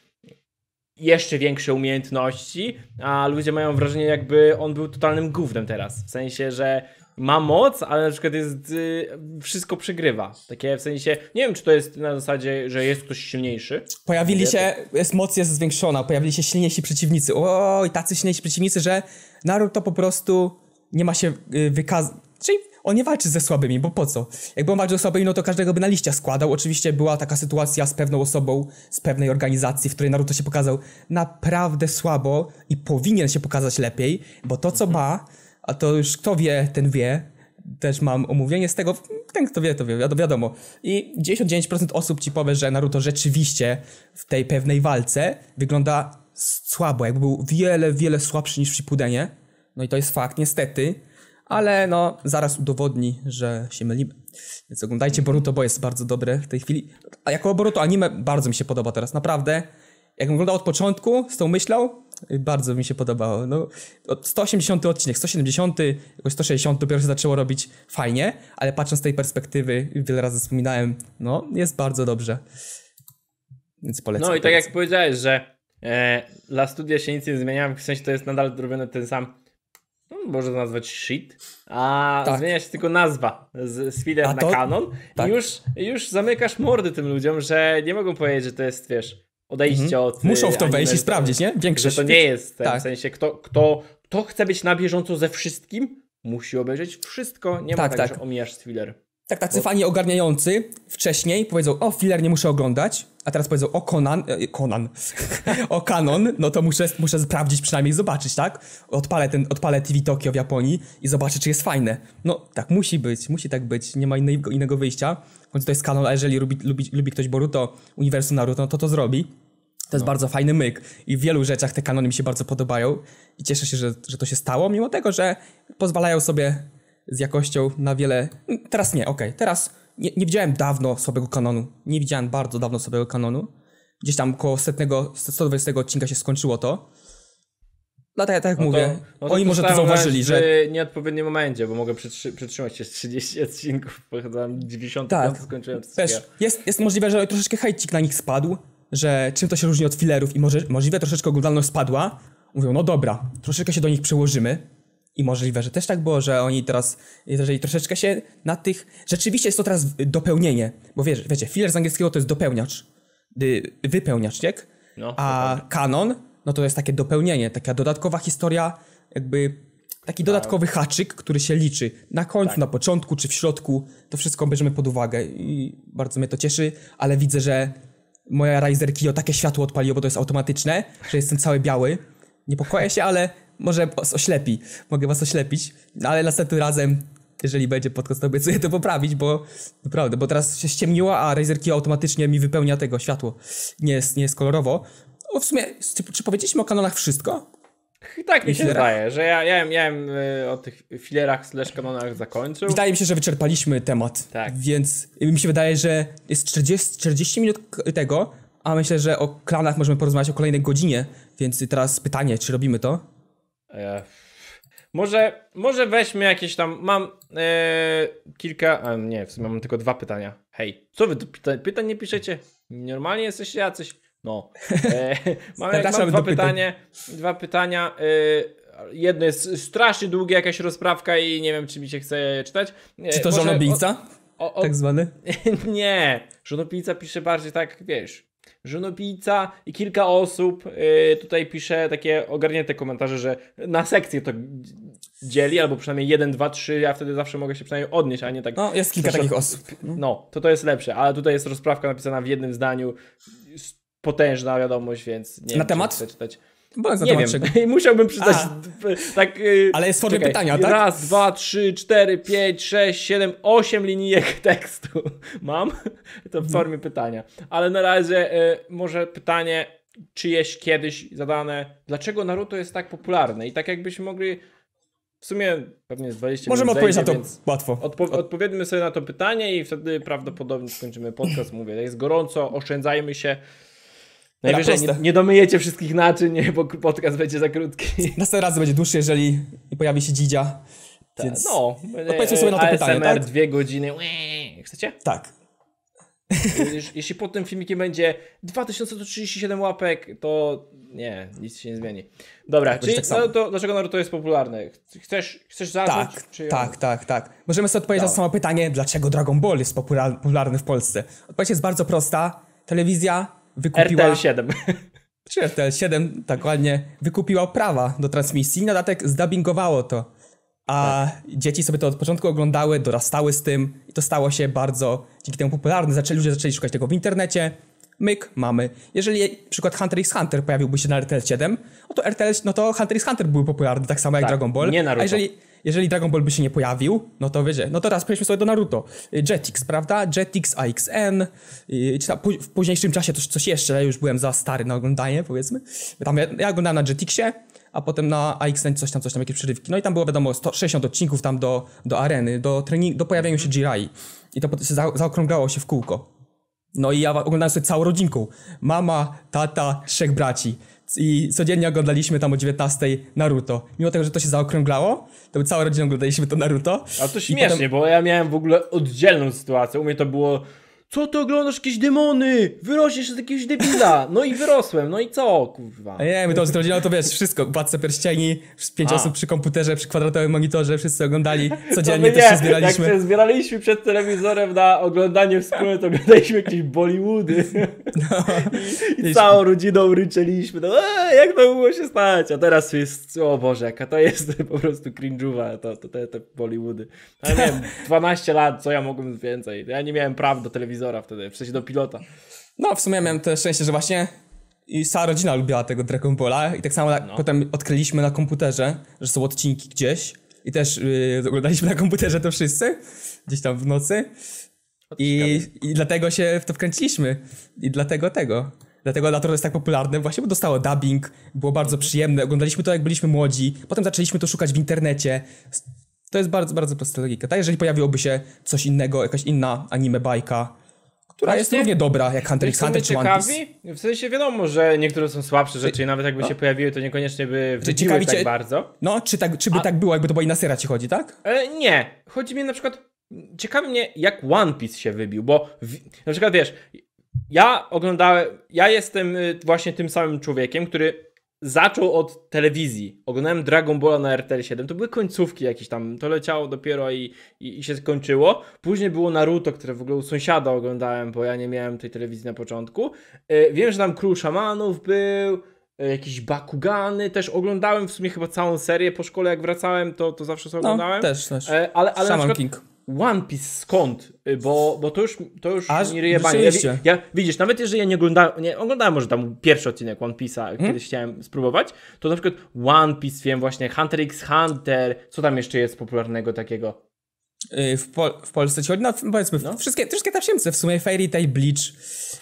S1: jeszcze większe umiejętności, a ludzie mają wrażenie jakby on był totalnym głównym teraz, w sensie, że ma moc, ale na przykład jest, y, wszystko przegrywa. Takie w sensie, nie wiem czy to jest na zasadzie, że jest ktoś silniejszy.
S2: Pojawili się, jest, moc jest zwiększona, pojawili się silniejsi przeciwnicy. Oj, tacy silniejsi przeciwnicy, że Naruto po prostu nie ma się y, wykazać. Czyli on nie walczy ze słabymi, bo po co? Jakby on walczył ze słabymi, no to każdego by na liścia składał. Oczywiście była taka sytuacja z pewną osobą z pewnej organizacji, w której Naruto się pokazał naprawdę słabo i powinien się pokazać lepiej, bo to co ma... Mhm a to już kto wie, ten wie. Też mam omówienie z tego, ten kto wie, to wie, wiadomo. I 99% osób ci powie, że Naruto rzeczywiście w tej pewnej walce wygląda słabo, jakby był wiele, wiele słabszy niż Shippudenie. No i to jest fakt, niestety. Ale no, zaraz udowodni, że się mylimy. Więc oglądajcie Boruto, bo jest bardzo dobre w tej chwili. A jako Boruto anime bardzo mi się podoba teraz, naprawdę. Jak oglądał od początku z tą myślą, bardzo mi się podobało. No, 180 odcinek, 170, 160 dopiero się zaczęło robić fajnie, ale patrząc z tej perspektywy, wiele razy wspominałem, no, jest bardzo dobrze. Więc polecam. No i tak
S1: jak powiedziałeś, że e, dla studia się nic nie zmienia, w sensie to jest nadal robione ten sam no, można nazwać shit, a tak. zmienia się tylko nazwa z, z na kanon tak. i już, już zamykasz mordy tym ludziom, że nie mogą powiedzieć, że to jest, wiesz, odejście mhm. od. Y, Muszą w to wejść i
S2: sprawdzić, nie? Większość. to nie
S1: jest tak. w sensie, kto, kto, kto chce być
S2: na bieżąco ze wszystkim,
S1: musi obejrzeć wszystko. Nie tak, ma tak, tak. że omijasz thriller.
S2: Tak, tacy Bo... fani ogarniający wcześniej powiedzą, o, filler nie muszę oglądać, a teraz powiedzą, o, Conan, e, Conan, o, Canon, no to muszę, muszę sprawdzić, przynajmniej zobaczyć, tak? Odpalę, ten, odpalę TV Tokio w Japonii i zobaczę, czy jest fajne. No, tak musi być, musi tak być, nie ma innego, innego wyjścia. Choć to jest kanon, a jeżeli lubi, lubi, lubi ktoś Boruto, uniwersum Naruto, no to to zrobi. To jest no. bardzo fajny myk i w wielu rzeczach te kanony mi się bardzo podobają i cieszę się, że, że to się stało, mimo tego, że pozwalają sobie z jakością na wiele... Teraz nie, okej, okay. teraz nie, nie, widziałem dawno słabego kanonu, nie widziałem bardzo dawno słabego kanonu. Gdzieś tam koło setnego, 120 odcinka się skończyło to. Dlatego no tak, tak jak no to, mówię, no to oni może to zauważyli, że...
S1: nieodpowiednim momencie, bo mogę przytrzy przytrzymać się z 30 odcinków, bo chyba
S2: 90 tak,
S1: skończyłem wszystkie. Wiesz,
S2: jest, jest możliwe, że troszeczkę hejcik na nich spadł, że czym to się różni od fillerów i może, możliwe troszeczkę oglądalność spadła, mówią, no dobra, troszeczkę się do nich przełożymy. I możliwe, że też tak było, że oni teraz, jeżeli troszeczkę się na tych... Rzeczywiście jest to teraz dopełnienie, bo wiesz, wiecie, filler z angielskiego to jest dopełniacz, y, wypełniacz, tak? No, A kanon, no to jest takie dopełnienie, taka dodatkowa historia, jakby taki tak. dodatkowy haczyk, który się liczy na końcu, tak. na początku czy w środku. To wszystko bierzemy pod uwagę i bardzo mnie to cieszy, ale widzę, że moja Razer Kio takie światło odpaliło, bo to jest automatyczne, że jestem cały biały. Niepokoję się, ale może was oślepi. Mogę was oślepić, no ale następnym razem, jeżeli będzie podcast, to obiecuję to poprawić, bo naprawdę, bo teraz się ściemniło, a Razer Kio automatycznie mi wypełnia tego światło. Nie jest, nie jest kolorowo. O, w sumie, czy, czy powiedzieliśmy o kanonach wszystko?
S1: Tak mi się filerach. zdaje, że ja, ja, ja, ja y, o tych filerach slash kanonach zakończył. Wydaje
S2: mi się, że wyczerpaliśmy temat. Tak. Więc mi się wydaje, że jest 40, 40 minut tego, a myślę, że o klanach możemy porozmawiać o kolejnej godzinie, więc teraz pytanie, czy robimy to? E,
S1: może, może weźmy jakieś tam, mam e, kilka, a nie, w sumie mam tylko dwa pytania. Hej, co wy pytań, pytań nie piszecie? Normalnie jesteście jacyś. No. E, mam, jak, mam dwa, pytanie, dwa pytania. Y, jedno jest strasznie długie, jakaś rozprawka i nie wiem, czy mi się chce czytać. E, czy to żonobijca? tak zwany? Nie. Żonobijca pisze bardziej tak, wiesz, żonobijca i kilka osób y, tutaj pisze takie ogarnięte komentarze, że na sekcję to dzieli, albo przynajmniej jeden, dwa, trzy, ja wtedy zawsze mogę się przynajmniej odnieść, a nie tak... No, jest kilka takich osób. No. no, to to jest lepsze, ale tutaj jest rozprawka napisana w jednym zdaniu, potężna wiadomość, więc nie Na wiem, temat? Chcę czytać. Bo nie wiem, czego? musiałbym przydać tak... Y, Ale jest w formie pytania, tak? Raz, dwa, trzy, cztery, pięć, sześć, siedem, osiem linijek tekstu mam. To w no. formie pytania. Ale na razie y, może pytanie czyjeś kiedyś zadane, dlaczego Naruto jest tak popularne i tak jakbyśmy mogli w sumie pewnie z 20 Możemy odpowiedzieć zajmie, na to łatwo. Odpo odpowiedzmy sobie na to pytanie i wtedy prawdopodobnie skończymy podcast. Mówię, jest gorąco, oszczędzajmy się. Najwyżej no nie, nie domyjecie wszystkich naczyń, bo podcast będzie
S2: za krótki. Następny raz będzie dłuższy, jeżeli pojawi się dzidzia. Ta, więc... No, odpowiedzmy sobie na to ASMR e, pytanie. Tak?
S1: dwie godziny. Łee, chcecie? Tak. Jeśli pod tym filmikiem będzie 2037 łapek, to nie, nic się nie zmieni. Dobra, tak, czyli tak no, to, dlaczego Naruto jest popularne? Chcesz, chcesz zacząć? Tak, czy... tak,
S2: tak, tak. Możemy sobie odpowiedzieć na no. samo pytanie, dlaczego Dragon Ball jest popularny w Polsce. Odpowiedź jest bardzo prosta. Telewizja wykupiła... RTL 7. Czy RTL 7, tak ładnie, wykupiła prawa do transmisji, na dodatek zdubbingowało to. A tak. dzieci sobie to od początku oglądały, dorastały z tym i to stało się bardzo dzięki temu popularne. Zaczęli, ludzie zaczęli szukać tego w internecie. Myk, mamy. Jeżeli przykład Hunter x Hunter pojawiłby się na RTL 7, no to RTL, no to Hunter x Hunter byłby popularny, tak samo tak. jak Dragon Ball. Nie Naruto. A jeżeli, jeżeli Dragon Ball by się nie pojawił, no to wiecie, no teraz przejdźmy sobie do Naruto. Y, Jetix, prawda? Jetix, AXN, y, w późniejszym czasie coś jeszcze, ja już byłem za stary na oglądanie, powiedzmy. Tam ja, ja oglądałem na Jetixie, a potem na AXN coś tam, coś tam, jakieś przerywki. No i tam było wiadomo 160 odcinków tam do, do areny, do, trening do pojawienia się Jirai. I to za zaokrąglało się w kółko. No i ja oglądałem sobie całą rodzinką. Mama, tata, trzech braci. I codziennie oglądaliśmy tam o 19 Naruto. Mimo tego, że to się zaokrąglało, to całą rodziną oglądaliśmy to Naruto. A to śmiesznie, potem...
S1: bo ja miałem w ogóle oddzielną sytuację. U mnie to było co ty oglądasz jakieś demony? Wyrośniesz z jakiegoś debila. No i wyrosłem, no i co, kurwa.
S2: A nie, my to z to wiesz, wszystko, Władca Pierścieni, pięć A. osób przy komputerze, przy kwadratowym monitorze, wszyscy oglądali, codziennie też się zbieraliśmy. Jak się
S1: zbieraliśmy przed telewizorem na oglądanie wspólne, to oglądaliśmy jakieś Bollywoody. No. I, I całą rodziną ryczeliśmy, no jak to mogło się stać? A teraz jest, o Boże, jaka to jest po prostu cringe'owa, to, to, te, te Bollywoody. Ale nie wiem, 12 lat, co ja mogłem więcej? Ja nie miałem praw do telewizora wtedy, w sensie do pilota.
S2: No, w sumie miałem to szczęście, że właśnie i cała rodzina lubiła tego Dragon Balla i tak samo no. potem odkryliśmy na komputerze, że są odcinki gdzieś i też yy, oglądaliśmy na komputerze to wszyscy, gdzieś tam w nocy i, i dlatego się w to wkręciliśmy i dlatego tego. Dlatego Dator jest tak popularne, właśnie bo dostało dubbing, było bardzo mhm. przyjemne, oglądaliśmy to jak byliśmy młodzi, potem zaczęliśmy to szukać w internecie. To jest bardzo, bardzo prosta logika. Tak, jeżeli pojawiłoby się coś innego, jakaś inna anime bajka, która jest równie dobra jak Hunter x Hunter czy ciekawi? One
S1: Piece. W sensie wiadomo, że niektóre są słabsze rzeczy i nawet jakby no. się pojawiły, to niekoniecznie by wróciły tak cię... bardzo.
S2: No, czy, tak, czy by A... tak było, jakby to była na seria ci chodzi, tak?
S1: E, nie. Chodzi mi na przykład... Ciekawi mnie, jak One Piece się wybił, bo w... na przykład wiesz, ja oglądałem, ja jestem y, właśnie tym samym człowiekiem, który zaczął od telewizji. Oglądałem Dragon Ball na RTL7. To były końcówki jakieś tam. To leciało dopiero i, i, i, się skończyło. Później było Naruto, które w ogóle u sąsiada oglądałem, bo ja nie miałem tej telewizji na początku. Yy, wiem, że tam Król Szamanów był e, jakieś Bakugany też oglądałem w sumie chyba całą serię po szkole, jak wracałem, to, to zawsze no, oglądałem. no, też, też. E, ale, ale Shaman przykład, King. One Piece skąd? Y, bo, bo to już, to już Aż nie Ja, ja, widzisz, nawet jeżeli ja nie oglądałem, nie oglądałem może tam pierwszy odcinek One Piece'a, hmm? kiedyś chciałem spróbować, to na przykład One Piece wiem właśnie, Hunter x Hunter, co tam jeszcze jest popularnego takiego? Y, w, w Polsce ci chodzi, no powiedzmy, no.
S2: wszystkie, wszystkie tasiemce w sumie, Fairy Tail, Bleach.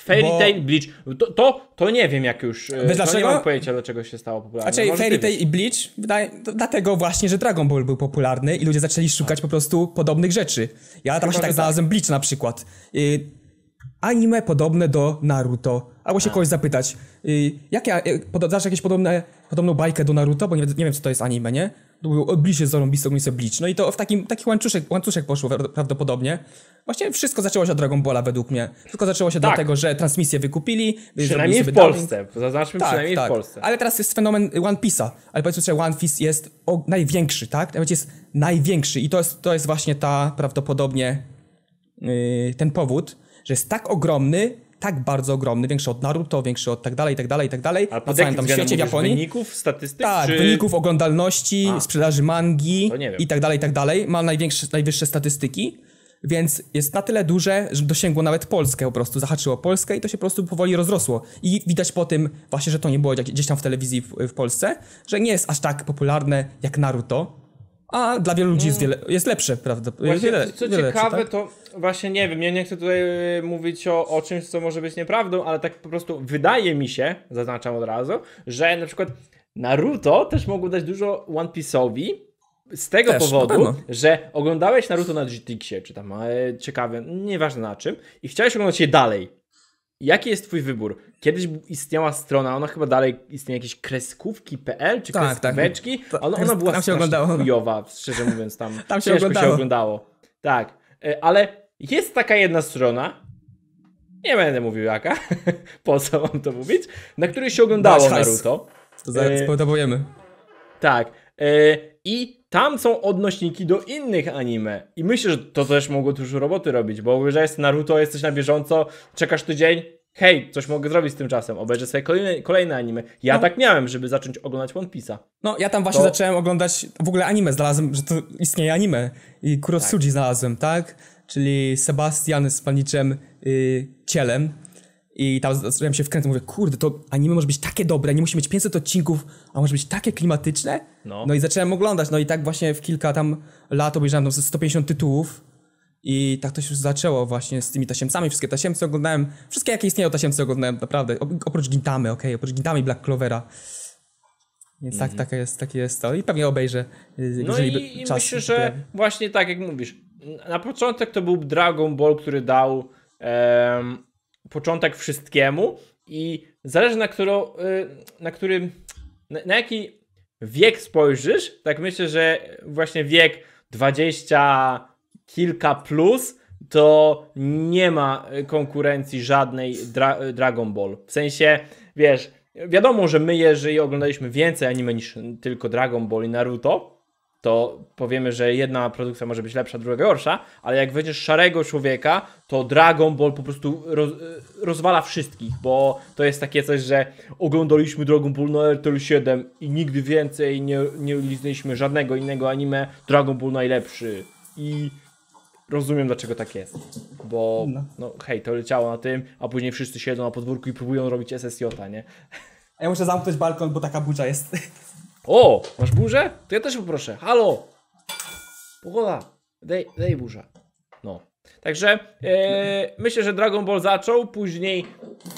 S2: Fairy bo... Tail, Bleach, to, to, to, nie wiem jak już, y, Wiesz to dlaczego? nie mam pojęcia
S1: dlaczego się stało popularne. Znaczy Fairy Tail i
S2: Bleach, wydaje, to, dlatego właśnie, że Dragon Ball był popularny i ludzie zaczęli szukać po prostu podobnych rzeczy. Ja tam Chyba, się tak, tak. znalazłem tak. Bleach na przykład. Y, anime podobne do Naruto, Albo się tak. kogoś zapytać, y, jak ja, y, jakieś podobne, podobną bajkę do Naruto, bo nie, nie wiem, co to jest anime, nie? Bliż jest Zorą, Beast, sobie No i to w takim, taki łańcuszek, łańcuszek poszło prawdopodobnie. Właśnie wszystko zaczęło się od Dragon Balla według mnie. Wszystko zaczęło się tak. dlatego, że transmisję wykupili. Przynajmniej w Polsce,
S1: zaznaczmy tak, przynajmniej tak. w Polsce.
S2: Ale teraz jest fenomen One Piece'a. Ale powiedzmy sobie, One Piece jest o, największy, tak? Nawet jest największy i to jest, to jest właśnie ta prawdopodobnie yy, ten powód, że jest tak ogromny, tak bardzo ogromny, większy od Naruto, większy od tak dalej, tak dalej, tak dalej. A po całym tam świecie w Japonii. Wyników, statystyk? Tak, czy... wyników oglądalności, A, sprzedaży mangi i tak dalej, i tak dalej. Ma największe, najwyższe statystyki. Więc jest na tyle duże, że dosięgło nawet Polskę po prostu, zahaczyło Polskę i to się po prostu powoli rozrosło. I widać po tym właśnie, że to nie było gdzieś tam w telewizji w, w Polsce, że nie jest aż tak popularne jak Naruto, a dla wielu ludzi jest, mm. wiele, jest lepsze, prawda? Właśnie, wiele, co wiele ciekawe, lepsze, tak?
S1: to właśnie nie wiem, ja nie chcę tutaj y, mówić o, o czymś, co może być nieprawdą, ale tak po prostu wydaje mi się, zaznaczam od razu, że na przykład Naruto też mogło dać dużo One Piece'owi, z tego Też, powodu, że oglądałeś Naruto na GTX-ie, czy tam e, ciekawe, nieważne na czym, i chciałeś oglądać je dalej. Jaki jest twój wybór? Kiedyś istniała strona, ona chyba dalej istnieje, jakieś kreskówki.pl czy tak, tak. kreskóweczki. Tak, ona, ona była tam się oglądało. chujowa, szczerze mówiąc, tam, tam się, oglądało. się oglądało. Tak, e, ale jest taka jedna strona, nie będę mówił jaka, po co mam to mówić, na której się oglądało Naruto.
S2: To zaraz e,
S1: tak. E, I tam są odnośniki do innych anime. I myślę, że to też mogło dużo roboty robić, bo jest Naruto, jesteś na bieżąco, czekasz tydzień, hej, coś mogę zrobić z tym czasem, obejrzę sobie kolejne, kolejne anime. Ja no. tak miałem, żeby zacząć oglądać One Piece'a.
S2: No, ja tam właśnie to... zacząłem oglądać w ogóle anime, znalazłem, że to istnieje anime. I Kurosuji tak. znalazłem, tak? Czyli Sebastian z paniczem yy, cielem i tam zacząłem się wkręcać, mówię, kurde, to anime może być takie dobre, nie musi mieć 500 odcinków, a może być takie klimatyczne. No. no i zacząłem oglądać, no i tak właśnie w kilka tam lat obejrzałem tam 150 tytułów i tak to się już zaczęło właśnie z tymi tasiemcami, wszystkie tasiemce oglądałem, wszystkie jakie istnieją tasiemce oglądałem, naprawdę, oprócz Gintamy, okej, okay, oprócz Gintamy Black Clovera. Więc mm tak, jest, takie jest to i pewnie obejrzę, y, No i, i myślę, że pojawi.
S1: właśnie tak jak mówisz, na początek to był Dragon Ball, który dał... Um, początek wszystkiemu i zależy na, którą, y, na którym, na, na jaki wiek spojrzysz, tak myślę, że właśnie wiek 20 kilka plus to nie ma konkurencji żadnej dra Dragon Ball. W sensie, wiesz, wiadomo, że my jeżeli oglądaliśmy więcej anime niż tylko Dragon Ball i Naruto, to powiemy, że jedna produkcja może być lepsza, druga gorsza, ale jak weźmiesz szarego człowieka, to Dragon Ball po prostu roz, y, rozwala wszystkich, bo to jest takie coś, że oglądaliśmy Dragon Ball na RTL 7 i nigdy więcej nie, nie liznęliśmy żadnego innego anime, Dragon Ball najlepszy i rozumiem dlaczego tak jest, bo no, no hej, to leciało na tym, a później wszyscy siedzą na podwórku i próbują robić SSJ, nie?
S2: ja muszę zamknąć balkon, bo taka budża jest.
S1: O, masz burzę? To ja też poproszę.
S2: Halo! Pogoda. Daj, daj burza. No. Także
S1: e, myślę, że Dragon Ball zaczął, później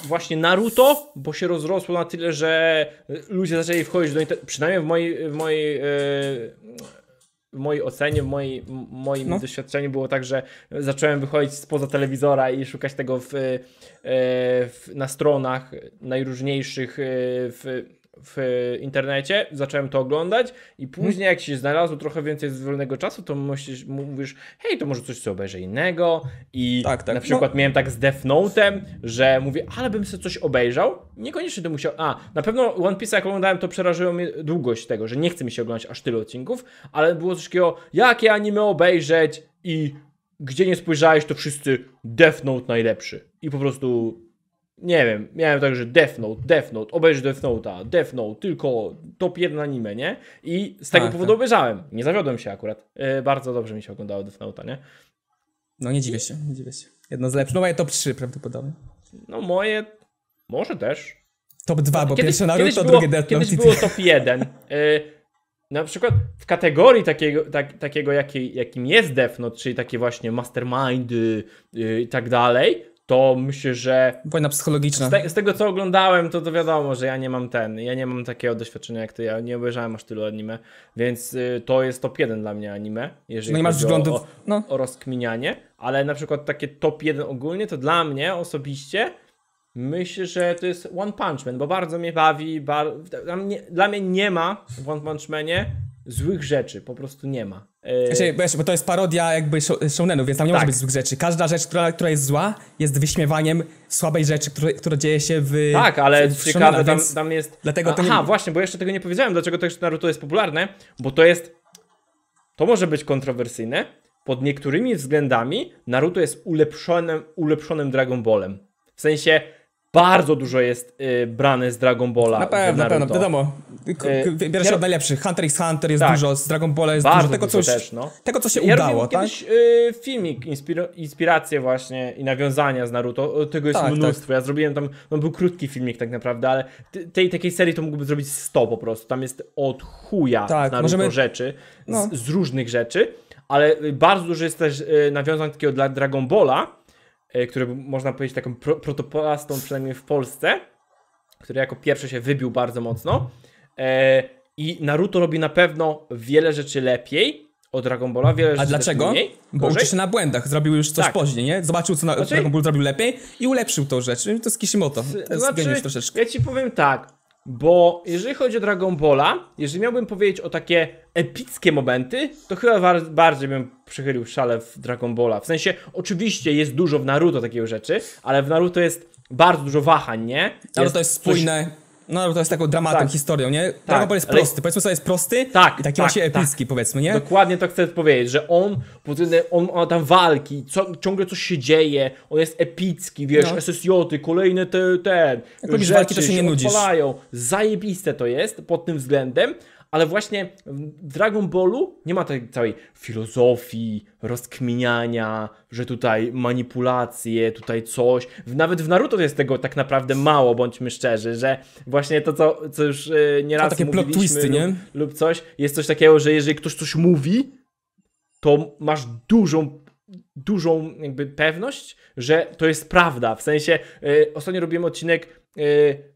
S1: właśnie Naruto, bo się rozrosło na tyle, że ludzie zaczęli wchodzić do internetu, przynajmniej w mojej, w mojej, e, w mojej ocenie, w mojej, moim no. doświadczeniu było tak, że zacząłem wychodzić spoza telewizora i szukać tego w, e, w na stronach najróżniejszych e, w w internecie, zacząłem to oglądać i mhm. później jak się znalazło trochę więcej z wolnego czasu, to myślisz, mówisz, hej, to może coś sobie obejrzę innego i tak, tak. na no. przykład no. miałem tak z Death Note'em, że mówię, ale bym sobie coś obejrzał, niekoniecznie to musiał, a, na pewno One Piece jak oglądałem, to przerażyło mnie długość tego, że nie chce mi się oglądać aż tyle odcinków, ale było coś takiego, jakie anime obejrzeć i gdzie nie spojrzałeś, to wszyscy Death Note najlepszy. I po prostu nie wiem, miałem także Death Note, Death Note, obejrz Death Note'a, Death Note, tylko top 1 anime, nie? I z tego tak, powodu tak. obejrzałem. Nie zawiodłem się akurat. E, bardzo dobrze mi się oglądało Death Note'a, nie?
S2: No nie dziwię się, nie dziwię się. Jedno z lepszych. No moje top 3 prawdopodobnie.
S1: No moje, może też.
S2: Top 2, bo kiedyś, pierwsze Naruto, kiedyś drugie Death Note. Kiedyś było
S1: top 1. E, na przykład w kategorii takiego, tak, takiego jaki, jakim jest Death Note, czyli takie właśnie mastermindy y, i tak dalej, to myślę, że.
S2: Wojna psychologiczna. Z, te,
S1: z, tego co oglądałem, to, to wiadomo, że ja nie mam ten. Ja nie mam takiego doświadczenia jak ty. Ja nie obejrzałem aż tylu anime, więc y, to jest top 1 dla mnie anime. Jeżeli no nie masz względów. O, no. o rozkminianie, ale na przykład takie top 1 ogólnie, to dla mnie osobiście. Myślę, że to jest One Punch Man, bo bardzo mnie bawi. Bar... Dla, mnie, nie ma w One Punch Manie złych rzeczy po prostu nie ma. Yy... Znaczy,
S2: bo to jest parodia jakby shonenów, więc tam nie tak. może być złych rzeczy. Każda rzecz, która, która jest zła, jest wyśmiewaniem słabej rzeczy, która dzieje się w Tak, ale w, ciekawe, tam, tam, jest... Dlatego Aha, nie...
S1: właśnie, bo jeszcze tego nie powiedziałem, dlaczego to jeszcze Naruto jest popularne, bo to jest... To może być kontrowersyjne. Pod niektórymi względami Naruto jest ulepszonym, ulepszonym Dragon Ballem. W sensie bardzo dużo jest y, brane z Dragon
S2: Balla. Na pewno, na pewno, wiadomo. Y, y, Biorę się od najlepszych. Hunter x Hunter jest tak, dużo, z Dragon Balla jest dużo. Tego, dużo coś, też, no. tego, co się ja udało, tak? kiedyś
S1: y, filmik, inspiracje właśnie i nawiązania z Naruto. Tego jest tak, mnóstwo. Tak. Ja zrobiłem tam, no był krótki filmik tak naprawdę, ale tej takiej serii to mógłby zrobić 100 po prostu. Tam jest od chuja tak, Naruto możemy... rzeczy, no. z, z, różnych rzeczy, ale bardzo dużo jest też y, nawiązań takiego dla Dragon Balla, E, który można powiedzieć, taką pro, protoplastą, przynajmniej w Polsce, który jako pierwszy się wybił bardzo mocno. E, I Naruto robi na pewno wiele rzeczy
S2: lepiej od Dragon Balla, wiele A rzeczy dlaczego? Mniej, Bo uczy się na błędach, zrobił już coś tak. później, nie? Zobaczył, co na, znaczy... Dragon Ball zrobił lepiej i ulepszył tą rzecz. To jest Kishimoto. To jest znaczy, troszeczkę. Ja ci powiem tak,
S1: bo jeżeli chodzi o Dragon Balla, jeżeli miałbym powiedzieć o takie epickie momenty, to chyba bardziej bym przychylił szale w Dragon Balla. W sensie, oczywiście jest dużo w Naruto takiego rzeczy, ale w Naruto jest bardzo dużo wahań, nie? Naruto jest spójne,
S2: no to jest taką dramatą, tak. historią, nie? Tak. Dragon Ball jest prosty, ale...
S1: powiedzmy sobie jest prosty tak, i taki tak, właśnie tak. epicki, tak. powiedzmy, nie? Dokładnie to chcę powiedzieć, że on, on tam walki, co, ciągle coś się dzieje, on jest epicki, wiesz, no. SSJ-y, kolejne te, ten, Jak rzeczy, walki, to się nie nudzisz. Odpalają. Zajebiste to jest pod tym względem, ale właśnie w Dragon Ballu nie ma tej całej filozofii, rozkminiania, że tutaj manipulacje, tutaj coś. Nawet w Naruto jest tego tak naprawdę mało, bądźmy szczerzy, że właśnie to, co, co już yy, nieraz A takie plot twisty, lub, nie? lub coś, jest coś takiego, że jeżeli ktoś coś mówi, to masz dużą dużą jakby pewność, że to jest prawda. W sensie, yy, ostatnio robiłem odcinek, yy,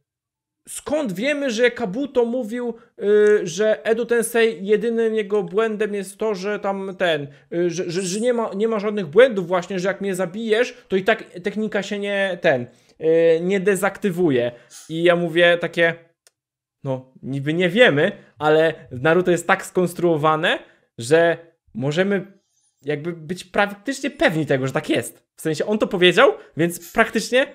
S1: skąd wiemy, że Kabuto mówił, yy, że Edu Tensei jedynym jego błędem jest to, że tam ten, yy, że, że, że, nie, ma, nie ma żadnych błędów właśnie, że jak mnie zabijesz, to i tak technika się nie ten, yy, nie dezaktywuje. I ja mówię takie, no niby nie wiemy, ale Naruto jest tak skonstruowane, że możemy jakby być praktycznie pewni tego, że tak jest. W sensie on to
S2: powiedział, więc praktycznie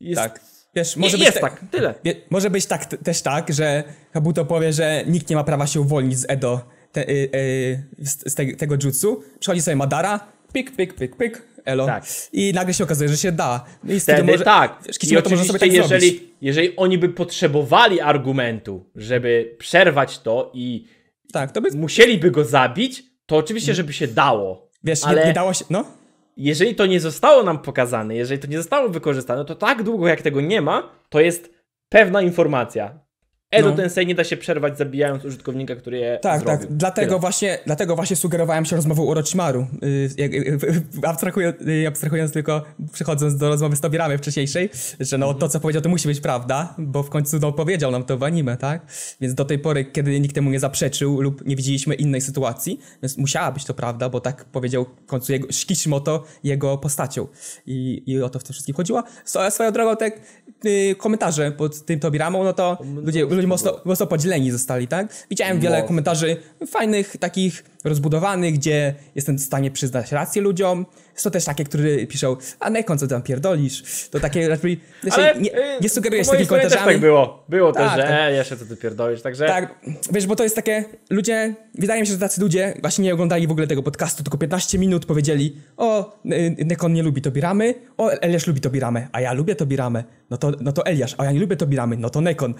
S2: jest tak Wiesz, może nie, być jest te, tak, tyle. Wie, może być tak, też tak, że Kabuto powie, że nikt nie ma prawa się uwolnić z Edo, te, y, y, z, z te, tego jutsu. Przychodzi sobie Madara, pik, pik, pik, pik, elo. Tak. I nagle się okazuje, że się da. No I wtedy może, tak. Wiesz, I to może sobie tak jeżeli, zrobić. jeżeli oni by
S1: potrzebowali argumentu, żeby przerwać to i tak, to by... musieliby go zabić, to oczywiście, żeby się dało. Wiesz, ale... nie, nie dało się, no? jeżeli to nie zostało nam pokazane, jeżeli to nie zostało wykorzystane, to tak długo jak tego nie ma, to jest pewna
S2: informacja. Edo no.
S1: Tensei nie da się przerwać zabijając użytkownika, który je Tak, tak. zrobił. tak. Dlatego
S2: właśnie, dlatego właśnie sugerowałem się rozmową Orochimaru. Yy, y, y, abstrahując, y, abstrahując tylko, przechodząc do rozmowy z Tobiramy wcześniejszej, że no to, co powiedział, to musi być prawda, bo w końcu no, powiedział nam to w anime, tak? Więc do tej pory, kiedy nikt temu nie zaprzeczył lub nie widzieliśmy innej sytuacji, więc musiała być to prawda, bo tak powiedział w końcu jego, Shikishimoto jego postacią. I, I o to w tym wszystkim chodziło. swoją drogą, te yy, komentarze pod tym Tobiramą, no to ludzie mocno, mocno podzieleni zostali, tak? Widziałem wiele no. komentarzy fajnych, takich rozbudowany, gdzie jestem w stanie przyznać rację ludziom. Są też takie, które piszą, a Nekon, co tam pierdolisz? To takie raczej, znaczy, nie, nie y, sugerujesz takich komentarzami. Też tak było, było tak, też, że tak. E, jeszcze co ty pierdolisz, także... Tak, wiesz, bo to jest takie, ludzie, wydaje mi się, że tacy ludzie właśnie nie oglądali w ogóle tego podcastu, tylko 15 minut powiedzieli, o, y, Nekon nie lubi to biramy, o, Eliasz lubi to Tobiramę, a ja lubię Tobiramę, no to, no to Eliasz, a ja nie lubię to biramy, no to Nekon.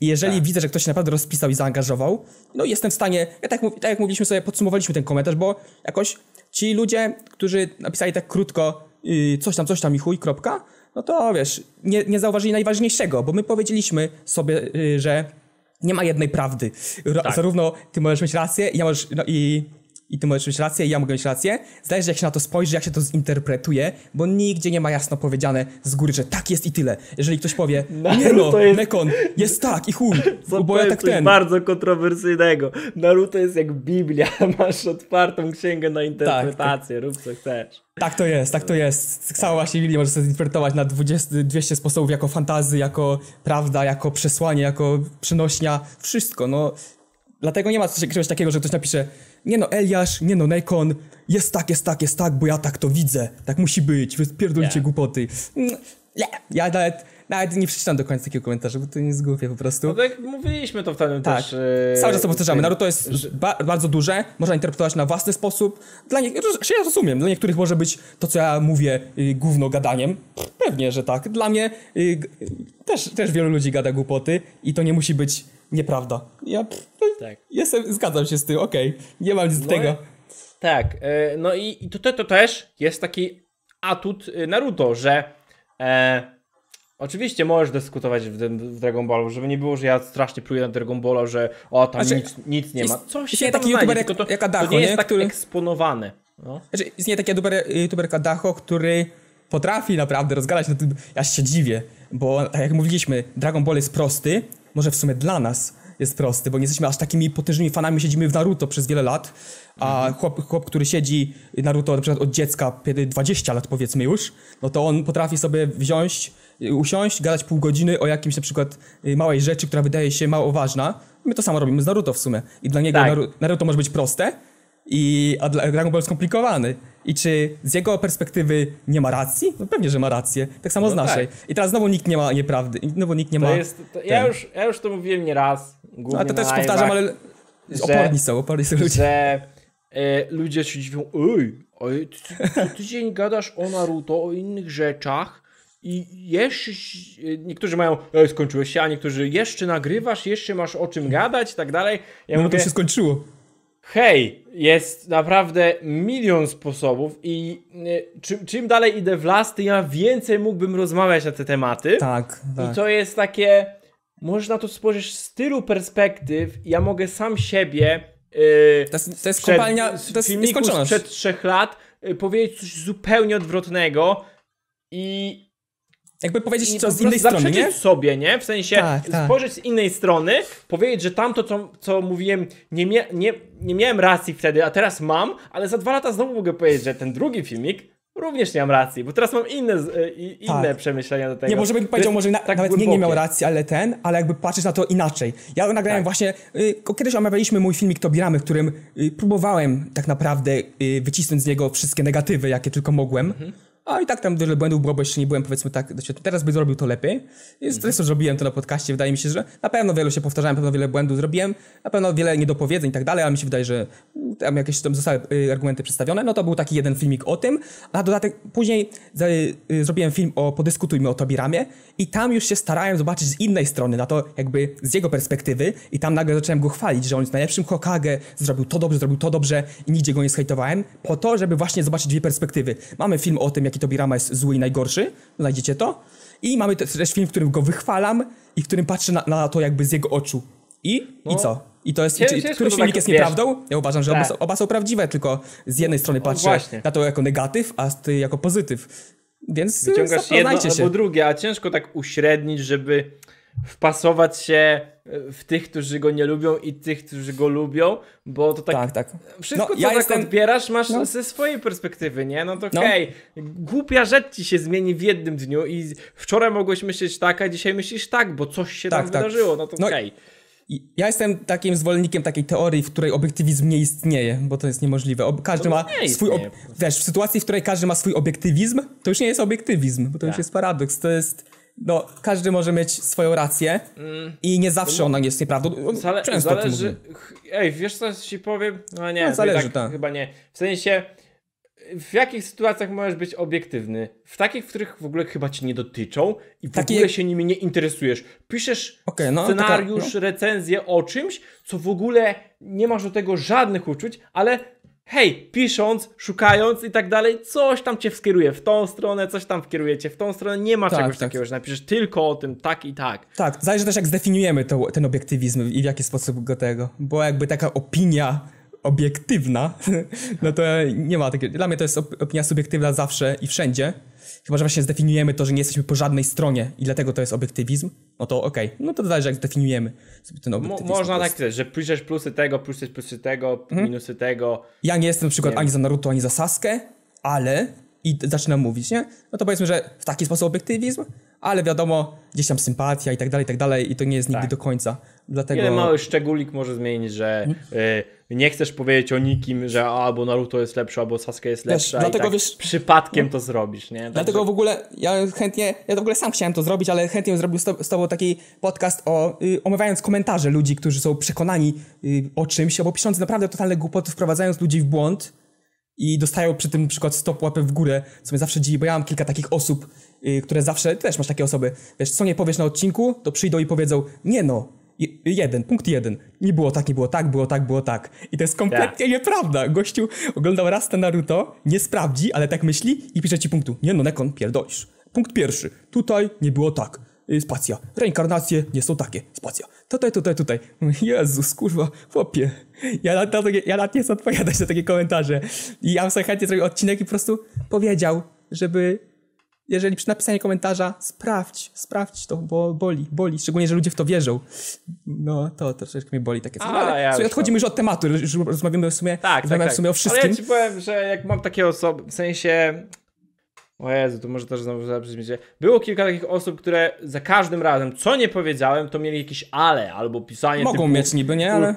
S2: I jeżeli tak. widzę, że ktoś się naprawdę rozpisał i zaangażował, no jestem w stanie, ja tak, tak jak mówiliśmy sobie, podsumować podsumowaliśmy ten komentarz, bo jakoś ci ludzie, którzy napisali tak krótko yy, coś tam, coś tam i chuj, kropka, no to wiesz, nie, nie zauważyli najważniejszego, bo my powiedzieliśmy sobie, yy, że nie ma jednej prawdy. tak. Zarówno ty możesz mieć rację, ja możesz, no i i ty możesz mieć rację, i ja mogę mieć rację. Zależy jak się na to spojrzy, jak się to zinterpretuje, bo nigdzie nie ma jasno powiedziane z góry, że tak jest i tyle. Jeżeli ktoś powie, Naruto nie no, jest... Mekon,
S1: jest tak i chuj, Co bo ja tak ten. bardzo kontrowersyjnego. Naruto jest jak Biblia, masz otwartą księgę na interpretację, tak, rób co chcesz.
S2: Tak to jest, tak to jest. Całą właśnie może sobie zinterpretować na 20, 200 sposobów jako fantazy, jako prawda, jako przesłanie, jako przenośnia, wszystko, no. Dlatego nie ma czegoś takiego, że ktoś napisze nie no Eliasz, nie no Nekon, jest tak, jest tak, jest tak, bo ja tak to widzę, tak musi być, wy pierdolicie yeah. głupoty. Nie, mm, ja nawet, nawet nie przeczytam do końca takiego komentarza, bo to nie jest głupie po prostu. No tak mówiliśmy to wtedy tak. też. Yy, Cały czas to e, powtarzamy. Naruto jest ba bardzo duże, można interpretować na własny sposób. Dla niektórych, ja rozumiem, dla niektórych może być to, co ja mówię, yy, gówno gadaniem. Pewnie, że tak. Dla mnie yy, też, też wielu ludzi gada głupoty i to nie musi być nieprawda. Ja... Pff tak. Jestem, zgadzam się z tym, okej. Okay. Nie mam nic no, tego.
S1: Tak, e, no i, to, to też jest taki atut e, Naruto, że e, oczywiście możesz dyskutować w, w Dragon Ballu, żeby nie było, że ja strasznie pluję na Dragon Ballu że o, tam znaczy, nic, nic nie ma. Coś się taki youtuber jak, to, jak Adacho, to nie, nie? jest tak który...
S2: eksponowany. No. Znaczy, istnieje taki youtuber, youtuberka Dacho, który potrafi naprawdę rozgadać na tym. Ja się dziwię, bo tak jak mówiliśmy, Dragon Ball jest prosty, może w sumie dla nas, jest prosty, bo nie jesteśmy aż takimi potężnymi fanami, siedzimy w Naruto przez wiele lat, a mhm. chłop, chłop, który siedzi Naruto na przykład od dziecka, 20 lat powiedzmy już, no to on potrafi sobie wziąć, y, usiąść, gadać pół godziny o jakimś na przykład y, małej rzeczy, która wydaje się mało ważna. My to samo robimy z Naruto w sumie. I dla niego tak. Naruto może być proste, i, a dla Dragon Ball skomplikowany. I czy z jego perspektywy nie ma racji? No pewnie, że ma rację. Tak samo no z naszej. Tak. I teraz znowu nikt nie ma nieprawdy. Znowu nikt nie to ma... Jest,
S1: to ja, już, ja już to mówiłem nieraz. No, a to też powtarzam, ale że, oporni są, oporni są ludzie. Że e, ludzie się dziwią, oj, oj ty, ty, tydzień gadasz o Naruto, o innych rzeczach, i jeszcze e, niektórzy mają, oj skończyłeś się, a niektórzy jeszcze nagrywasz, jeszcze masz o czym gadać i tak dalej. Ja no mówię, to się skończyło hej, jest naprawdę milion sposobów i y, czym, dalej idę w las, tym ja więcej mógłbym rozmawiać na te tematy. Tak, tak. I to jest takie, można to spojrzeć z tylu perspektyw, ja mogę sam siebie y, to jest, to jest sprzed, kopalnia, to jest sprzed trzech lat y, powiedzieć coś zupełnie odwrotnego i jakby powiedzieć coś to z innej strony, nie? sobie, nie? W sensie tak, tak. spojrzeć z innej strony, powiedzieć, że tamto, co, co mówiłem, nie, mia nie, nie miałem racji wtedy, a teraz mam, ale za dwa lata znowu mogę powiedzieć, że ten drugi filmik również nie mam racji, bo teraz mam inne, e, tak. inne tak. przemyślenia do tego. Nie, może bym powiedział, może na, tak nawet głębokie. nie, nie miał racji,
S2: ale ten, ale jakby patrzysz na to inaczej. Ja nagrałem tak. właśnie, y, kiedyś omawialiśmy mój filmik Tobiramy, w którym y, próbowałem tak naprawdę y, wycisnąć z niego wszystkie negatywy, jakie tylko mogłem. Mhm a i tak tam dużo błędów było, bo jeszcze nie byłem powiedzmy tak, teraz by zrobił to lepiej. I mhm. zresztą zrobiłem to na podcaście, wydaje mi się, że na pewno wielu się powtarzałem, na pewno wiele błędów zrobiłem, na pewno wiele niedopowiedzeń i tak dalej, ale mi się wydaje, że tam jakieś tam zostały y, argumenty przedstawione. No to był taki jeden filmik o tym, a na dodatek później y, y, zrobiłem film o Podyskutujmy o Tobiramie i tam już się starałem zobaczyć z innej strony, na to jakby z jego perspektywy i tam nagle zacząłem go chwalić, że on jest najlepszym Hokage, zrobił to dobrze, zrobił to dobrze i nigdzie go nie schejtowałem, po to, żeby właśnie zobaczyć dwie perspektywy. Mamy film o tym, jak jaki Tobirama jest zły i najgorszy, znajdziecie to. I mamy też film, w którym go wychwalam i w którym patrzę na, na to jakby z jego oczu. I, no. i co? I to jest, czy, któryś filmik tak, jest nieprawdą? Wiesz. Ja uważam, że tak. oba, są, oba, są, prawdziwe, tylko z jednej strony patrzę na to jako negatyw, a z jako pozytyw. Więc e, Wyciągasz jedno się. albo
S1: drugie, a ciężko tak uśrednić, żeby wpasować się w tych, którzy go nie lubią i tych, którzy go lubią, bo to tak... Tak, tak. Wszystko, no, ja co tak jestem... odbierasz, masz no. ze swojej perspektywy, nie? No to no. głupia rzecz ci się zmieni w jednym dniu i wczoraj mogłeś myśleć tak, a dzisiaj myślisz tak, bo coś się tak, tam tak. wydarzyło, no
S2: to no. Ja jestem takim zwolennikiem takiej teorii, w której obiektywizm nie istnieje, bo to jest niemożliwe. każdy ma swój. Ob- wiesz, w sytuacji, w której każdy ma swój obiektywizm, to już nie jest obiektywizm, bo to tak. już jest paradoks. To jest no, każdy może mieć swoją rację
S1: mm. i nie zawsze no,
S2: ona jest nieprawdą. No, zale- Często zależy.
S1: Ej, wiesz co ci powiem? No nie, no, zależy, tak, tak, chyba nie. W sensie, w jakich sytuacjach możesz być obiektywny? W takich, w których w ogóle chyba cię nie dotyczą i w ogóle się nimi nie interesujesz. Piszesz okay, no, scenariusz, taka, no. recenzję o czymś, co w ogóle nie masz do tego żadnych uczuć, ale hej, pisząc, szukając i tak dalej, coś tam cię skieruje w tą stronę, coś tam cię w tą stronę, nie ma tak, czegoś tak. takiego, że napiszesz tylko o tym tak i tak.
S2: Tak, zależy też jak zdefiniujemy to, ten obiektywizm i w jaki sposób go tego, bo jakby taka opinia obiektywna, no to nie ma takiego, dla mnie to jest opinia subiektywna zawsze i wszędzie, chyba że właśnie zdefiniujemy to, że nie jesteśmy po żadnej stronie i dlatego to jest obiektywizm, no to okej, okay. no to zależy jak zdefiniujemy sobie ten obiektywizm. Mo można tak
S1: też, że piszesz plusy tego, piszesz plusy tego, mhm. minusy tego.
S2: Ja nie jestem na przykład nie. ani za Naruto, ani za Saskę, ale i zaczynam mówić, nie? No to powiedzmy, że w taki sposób obiektywizm, ale wiadomo, gdzieś tam sympatia i tak dalej, i tak dalej, i to nie jest nigdy tak. do końca. Dlatego... Jeden mały
S1: szczególik może zmienić, że hmm? y, nie chcesz powiedzieć o nikim, że albo Naruto jest lepszy, albo Sasuke jest lepsza tak dlatego, tak wiesz, przypadkiem no, to zrobisz, nie? Dlatego
S2: w ogóle, ja chętnie, ja w ogóle sam chciałem to zrobić, ale chętnie bym zrobił z, to, tobą taki podcast o, y, omawiając komentarze ludzi, którzy są przekonani y, o czymś, albo pisząc naprawdę totalne głupoty, wprowadzając ludzi w błąd, i dostają przy tym przykład stop łapę w górę, co mnie zawsze dziwi, bo ja mam kilka takich osób, yy, które zawsze, ty też masz takie osoby, wiesz, co nie powiesz na odcinku, to przyjdą i powiedzą, nie no, jeden, punkt jeden, nie było tak, nie było tak, było tak, było tak. I to jest kompletnie tak. nieprawda. Gościu oglądał raz ten Naruto, nie sprawdzi, ale tak myśli i pisze ci punktu, nie no, Nekon, pierdolisz. Punkt pierwszy, tutaj nie było tak. Y, spacja. Reinkarnacje nie są takie, spacja. Tutaj, tutaj, tutaj. Jezus, kurwa, chłopie. Ja na, na, ja na nie chcę odpowiadać na takie komentarze. I ja sobie chętnie zrobił odcinek i po prostu powiedział, żeby jeżeli przy napisaniu komentarza sprawdź, sprawdź to, bo boli, boli. Szczególnie, że ludzie w to wierzą. No, to, to troszeczkę mnie boli takie. A, ale ja słuchaj, odchodzimy już od tematu, już rozmawiamy w sumie, tak, tak, tak. w sumie o wszystkim. Ale ja ci
S1: powiem, że jak mam takie osoby, w sensie o Jezu, to może też znowu zabrzmieć. Było kilka takich osób, które za każdym razem, co nie powiedziałem, to mieli jakieś ale, albo pisanie Mogą typu, mieć niby, nie, ale...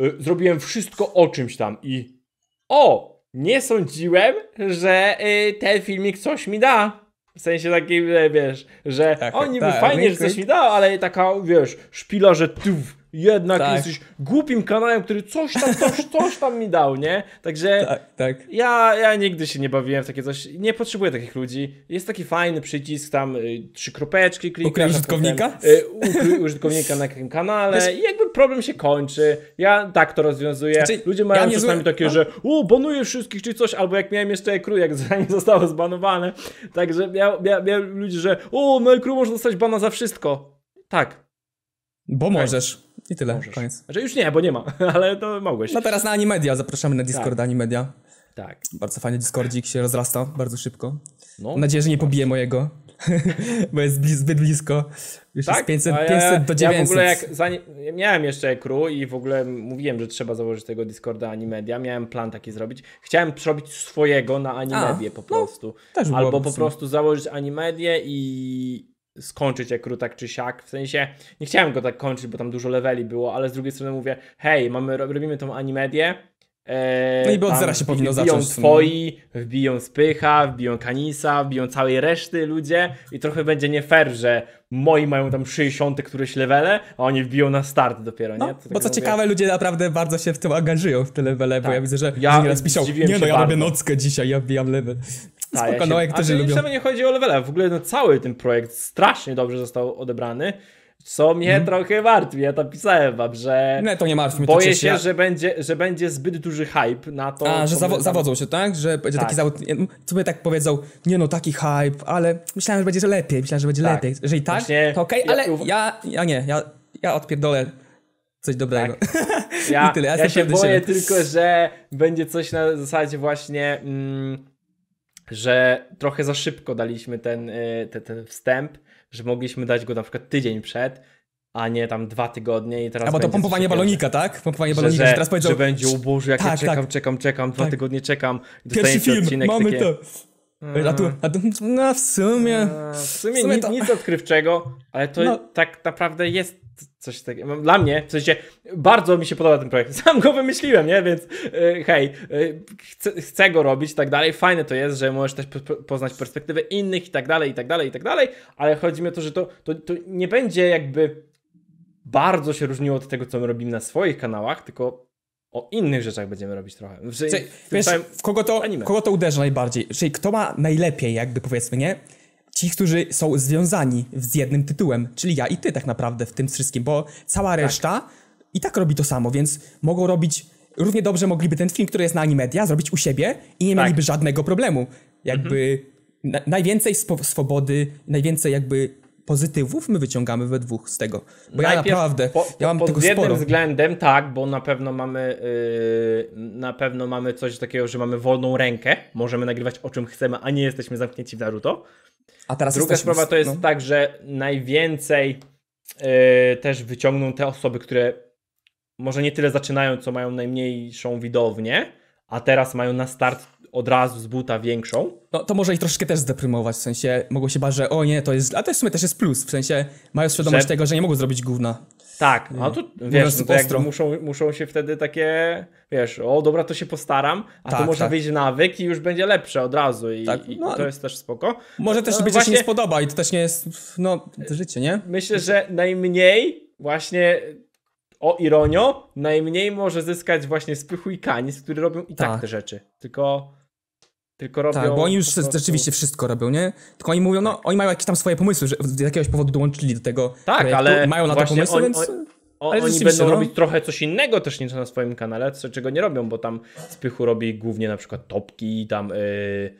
S1: Y, y, zrobiłem wszystko o czymś tam i... O! Nie sądziłem, że y, ten filmik coś mi da. W sensie takim, e, wiesz, że tak, mu tak, fajnie, że coś mi da, ale taka, wiesz, szpila, że tuf, jednak tak. jesteś głupim kanałem, który coś tam, coś, coś tam mi dał, nie? Także tak, tak. Ja, ja nigdy się nie bawiłem w takie coś, nie potrzebuję takich ludzi. Jest taki fajny przycisk, tam y, trzy kropeczki klikasz. użytkownika? Potem, użytkownika y, na jakim kanale Wiesz, i jakby problem się kończy. Ja tak to rozwiązuję. Znaczy, Ludzie mają ja czasami zły... takie, że u, banuję wszystkich czy coś, albo jak miałem jeszcze ekru, jak zanim zostało zbanowane. Także miał, miał, miał ludzi, że o, na ekru można dostać bana za wszystko. Tak,
S2: bo możesz. I tyle. Możesz. Koniec.
S1: Znaczy już nie, bo nie ma, ale to mogłeś. No teraz na
S2: Animedia, zapraszamy na Discord tak. Animedia. Tak. Bardzo fajnie Discordzik się rozrasta bardzo szybko. No, Mam nadzieję, że nie pobije mojego, bo jest blis, zbyt blisko. Już tak? jest 500, ja, 500 do 900. Ja w ogóle jak
S1: zanim, miałem jeszcze ekru i w ogóle mówiłem, że trzeba założyć tego Discorda Animedia, miałem plan taki zrobić. Chciałem przerobić swojego na Animedię A, po no, prostu. No, Albo po prostu założyć Animedię i, skończyć jak tak czy siak. W sensie nie chciałem go tak kończyć, bo tam dużo leveli było, ale z drugiej strony mówię, hej, mamy, robimy tą animedię. E, no i bo zaraz się powinno wbiją zacząć. Wbiją twoi, no. wbiją Spycha, wbiją Kanisa, wbiją całej reszty ludzie i trochę będzie nie fair, że moi mają tam 60 któreś levele, a oni wbiją na start dopiero, no, nie? Tak bo co mówię. ciekawe,
S2: ludzie naprawdę bardzo się w tym angażują, w te levele, tak. bo ja widzę, że ja nieraz pisał, nie no, ja robię nockę dzisiaj, ja wbijam level. Staje Spoko, się. no, lubią. nie
S1: chodzi o level, w ogóle no, cały ten projekt strasznie dobrze został odebrany. Co mnie mhm. trochę martwi, ja to pisałem wam, że. Nie, to nie martwi Boję to się, ja... że, będzie, że będzie zbyt duży hype
S2: na to. A, że zawo zawodzą się, tak? Że będzie tak. taki zawód. Co by tak powiedział, nie no, taki hype, ale myślałem, że będzie lepiej, myślałem, że będzie tak. lepiej. Jeżeli tak, Właśnie to okej, okay, ale ja, ja nie, ja, ja odpierdolę coś dobrego. Tak. Ja, I tyle, ja, ja się boję siebie. tylko, że
S1: będzie coś na zasadzie właśnie. Mm, że trochę za szybko daliśmy ten, y, ten, ten wstęp, że mogliśmy dać go na przykład tydzień przed, a nie tam dwa tygodnie i teraz. A bo to pompowanie balonika, tak? Pompowanie balonika, że, że, że teraz powiedział. Że będzie, o jak tak, ja czekam, tak. czekam, czekam, tak. dwa tygodnie czekam. I Pierwszy film, odcinek, mamy takie... to. A, a tu,
S2: a tu, no w sumie. A, w sumie, w sumie nic, to...
S1: nic odkrywczego, ale to no. tak naprawdę jest Coś takiego. Dla mnie, w sensie, bardzo mi się podoba ten projekt. Sam go wymyśliłem, nie? Więc yy, hej, yy, chcę, chcę, go robić i tak dalej. Fajne to jest, że możesz też poznać perspektywę innych i tak dalej, i tak dalej, i tak dalej, ale chodzi mi o to, że to, to, to nie będzie jakby bardzo się różniło od tego, co my robimy na swoich kanałach, tylko o innych rzeczach będziemy robić trochę.
S2: Czyli, w, wiesz, w kogo, to, kogo to uderzy najbardziej? Czyli kto ma najlepiej, jakby powiedzmy, nie? ci, którzy są związani z jednym tytułem, czyli ja i ty tak naprawdę w tym wszystkim, bo cała tak. reszta i tak robi to samo, więc mogą robić, równie dobrze mogliby ten film, który jest na Animedia, zrobić u siebie i nie tak. mieliby żadnego problemu. Jakby mhm. na, najwięcej swobody, najwięcej jakby pozytywów my wyciągamy we dwóch z tego. Bo Najpierw, ja naprawdę, po, ja mam pod tego jednym sporo.
S1: względem tak, bo na pewno mamy yy, na pewno mamy coś takiego, że mamy wolną rękę, możemy nagrywać o czym chcemy, a nie jesteśmy zamknięci w Naruto.
S2: A teraz Druga sprawa to jest no.
S1: tak, że najwięcej yy, też wyciągną te osoby, które może nie tyle zaczynają, co mają najmniejszą widownię,
S2: a teraz mają na start od razu z buta większą. No to może ich troszeczkę też zdeprymować, w sensie mogą się bać, że o nie, to jest, a to jest w sumie też jest plus, w sensie mają świadomość że... tego, że nie mogą zrobić gówna. Tak, no to wiesz, no to jak
S1: muszą, muszą się wtedy takie, wiesz, o dobra, to się postaram, a tak, to może tak. wyjść nawyk i już będzie lepsze od razu i, tak, no, i to jest też spoko. Może też no, być, właśnie... się nie spodoba
S2: i to też nie jest, no, życie, nie? Myślę, że najmniej
S1: właśnie o ironio, najmniej może zyskać właśnie spychu i kanis, który robią
S2: i tak, tak te rzeczy.
S1: Tylko tylko tak, robią. Tak, bo oni już prostu... rzeczywiście
S2: wszystko robią, nie? Tylko oni mówią, no, tak. oni mają jakieś tam swoje pomysły, że z jakiegoś powodu dołączyli do tego. Tak, projektu, ale. Mają na to pomysły, on, więc. On, oni będą no. robić
S1: trochę coś innego też niż na swoim kanale, co, czego nie robią, bo tam Spychu robi głównie na przykład topki, i tam. Yy,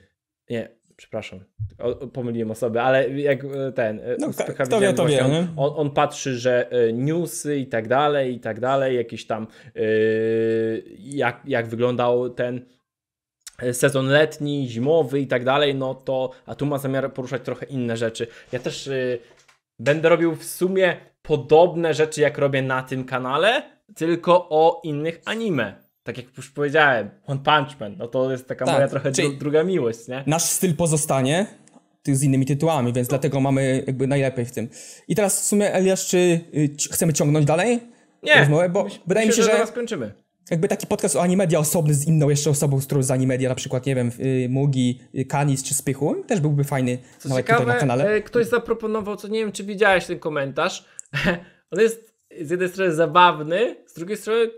S1: nie, przepraszam, o, pomyliłem osoby, ale jak y, ten. Y, no, Spycha kto wie, to wie, no on, on, patrzy, że y, newsy i tak dalej, i tak dalej, jakieś tam. Yy, jak, jak wyglądał ten E, sezon letni, zimowy i tak dalej, no to a tu ma zamiar poruszać trochę inne rzeczy. Ja też y, będę robił w sumie podobne rzeczy, jak robię na tym kanale, tylko o innych anime. Tak jak już powiedziałem, One Punch Man, no to jest taka tak, moja trochę dru druga miłość, nie?
S2: Nasz styl pozostanie z innymi tytułami, więc dlatego mamy jakby najlepiej w tym. I teraz w sumie Eliasz, czy y, chcemy ciągnąć dalej?
S1: Nie. Rozmowę, bo
S2: myśl, wydaje mi się, że, że zaraz skończymy jakby taki podcast o Animedia osobny z inną jeszcze osobą, z którą z Animedia, na przykład, nie wiem, y, Mugi, y, Kanis czy Spychu, też byłby fajny co nawet ciekawe, tutaj na kanale. E,
S1: ktoś zaproponował, co nie wiem, czy widziałeś ten komentarz, on jest z jednej strony zabawny, z drugiej strony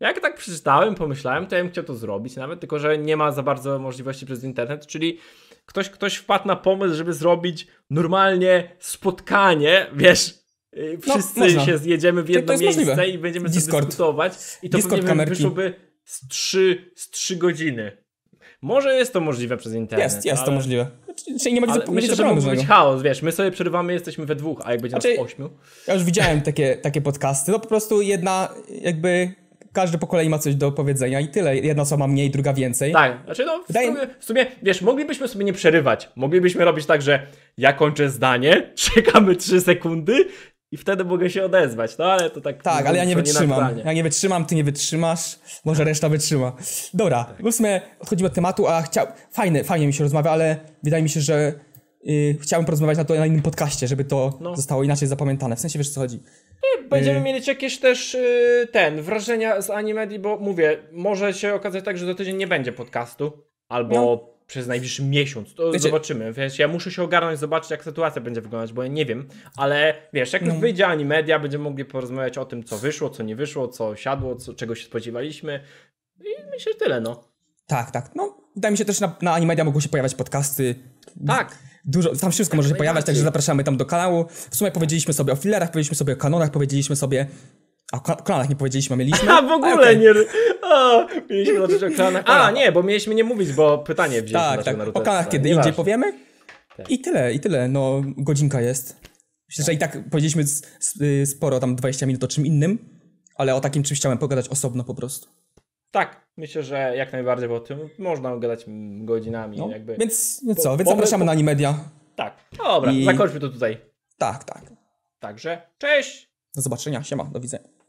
S1: jak tak przeczytałem, pomyślałem, to ja bym chciał to zrobić nawet, tylko że nie ma za bardzo możliwości przez internet, czyli ktoś, ktoś wpadł na pomysł, żeby zrobić normalnie spotkanie, wiesz, Y, no, wszyscy no, się zjedziemy w jedno to, to miejsce możliwe. i będziemy Discord. dyskutować. I to Discord pewnie wyszłoby z 3, z 3 godziny. Może jest to możliwe przez internet. Jest, jest ale... to możliwe. Czyli znaczy, nie ma ale myślę, że mógł być chaos, wiesz, my sobie przerywamy, jesteśmy we dwóch, a jak będzie znaczy, nas
S2: ośmiu. Ja już widziałem takie, takie podcasty, no po prostu jedna jakby każdy po kolei ma coś do powiedzenia i tyle. Jedna osoba mniej, druga więcej. Tak,
S1: znaczy no, w sumie, w, sumie, wiesz, moglibyśmy sobie nie przerywać. Moglibyśmy robić tak, że ja kończę zdanie, czekamy 3 sekundy i wtedy mogę się odezwać, no ale to tak... Tak, ale ja nie wytrzymam, nie ja
S2: nie wytrzymam, ty nie wytrzymasz, może reszta wytrzyma. Dobra, tak. w sumie odchodzimy od tematu, a chciał... Fajne, fajnie mi się rozmawia, ale wydaje mi się, że yy, chciałbym porozmawiać na to na innym podcaście, żeby to no. zostało inaczej zapamiętane, w sensie wiesz co chodzi. Będziemy yy...
S1: mieć jakieś też yy, ten, wrażenia z animedii, bo mówię, może się okazać tak, że do tydzień nie będzie podcastu, albo... No przez najbliższy miesiąc. To wiecie, zobaczymy. Wiesz, ja muszę się ogarnąć, zobaczyć, jak sytuacja będzie wyglądać, bo ja nie wiem. Ale wiesz, jak no. wyjdzie ani media, będziemy mogli porozmawiać o tym, co wyszło, co nie wyszło, co siadło, co, czego się spodziewaliśmy. I myślę, że tyle,
S2: no. Tak, tak. No, wydaje mi się też, na, na Animedia mogą się pojawiać podcasty. Tak. Dużo, tam wszystko tak, może się pojawiać, także zapraszamy tam do kanału. W sumie powiedzieliśmy sobie o filerach, powiedzieliśmy sobie o kanonach, powiedzieliśmy sobie a o klanach nie powiedzieliśmy, a mieliśmy? A w ogóle okay. nie. O, mieliśmy zacząć o klanach. A,
S1: nie, bo mieliśmy nie mówić, bo pytanie wzięliśmy tak, tak. Naruto. O klanach tak, kiedy indziej ważne.
S2: powiemy. Tak. I tyle, i tyle. No, godzinka jest. Myślę, tak. że i tak powiedzieliśmy y, sporo, tam 20 minut o czym innym, ale o takim czymś chciałem pogadać osobno po prostu.
S1: Tak, myślę, że jak najbardziej, bo o tym można gadać godzinami. No. Jakby. Więc no co, więc zapraszamy po... na Animedia. Tak, dobra, I... zakończmy to tutaj. Tak, tak. Także, cześć!
S2: Do zobaczenia, siema, do widzenia.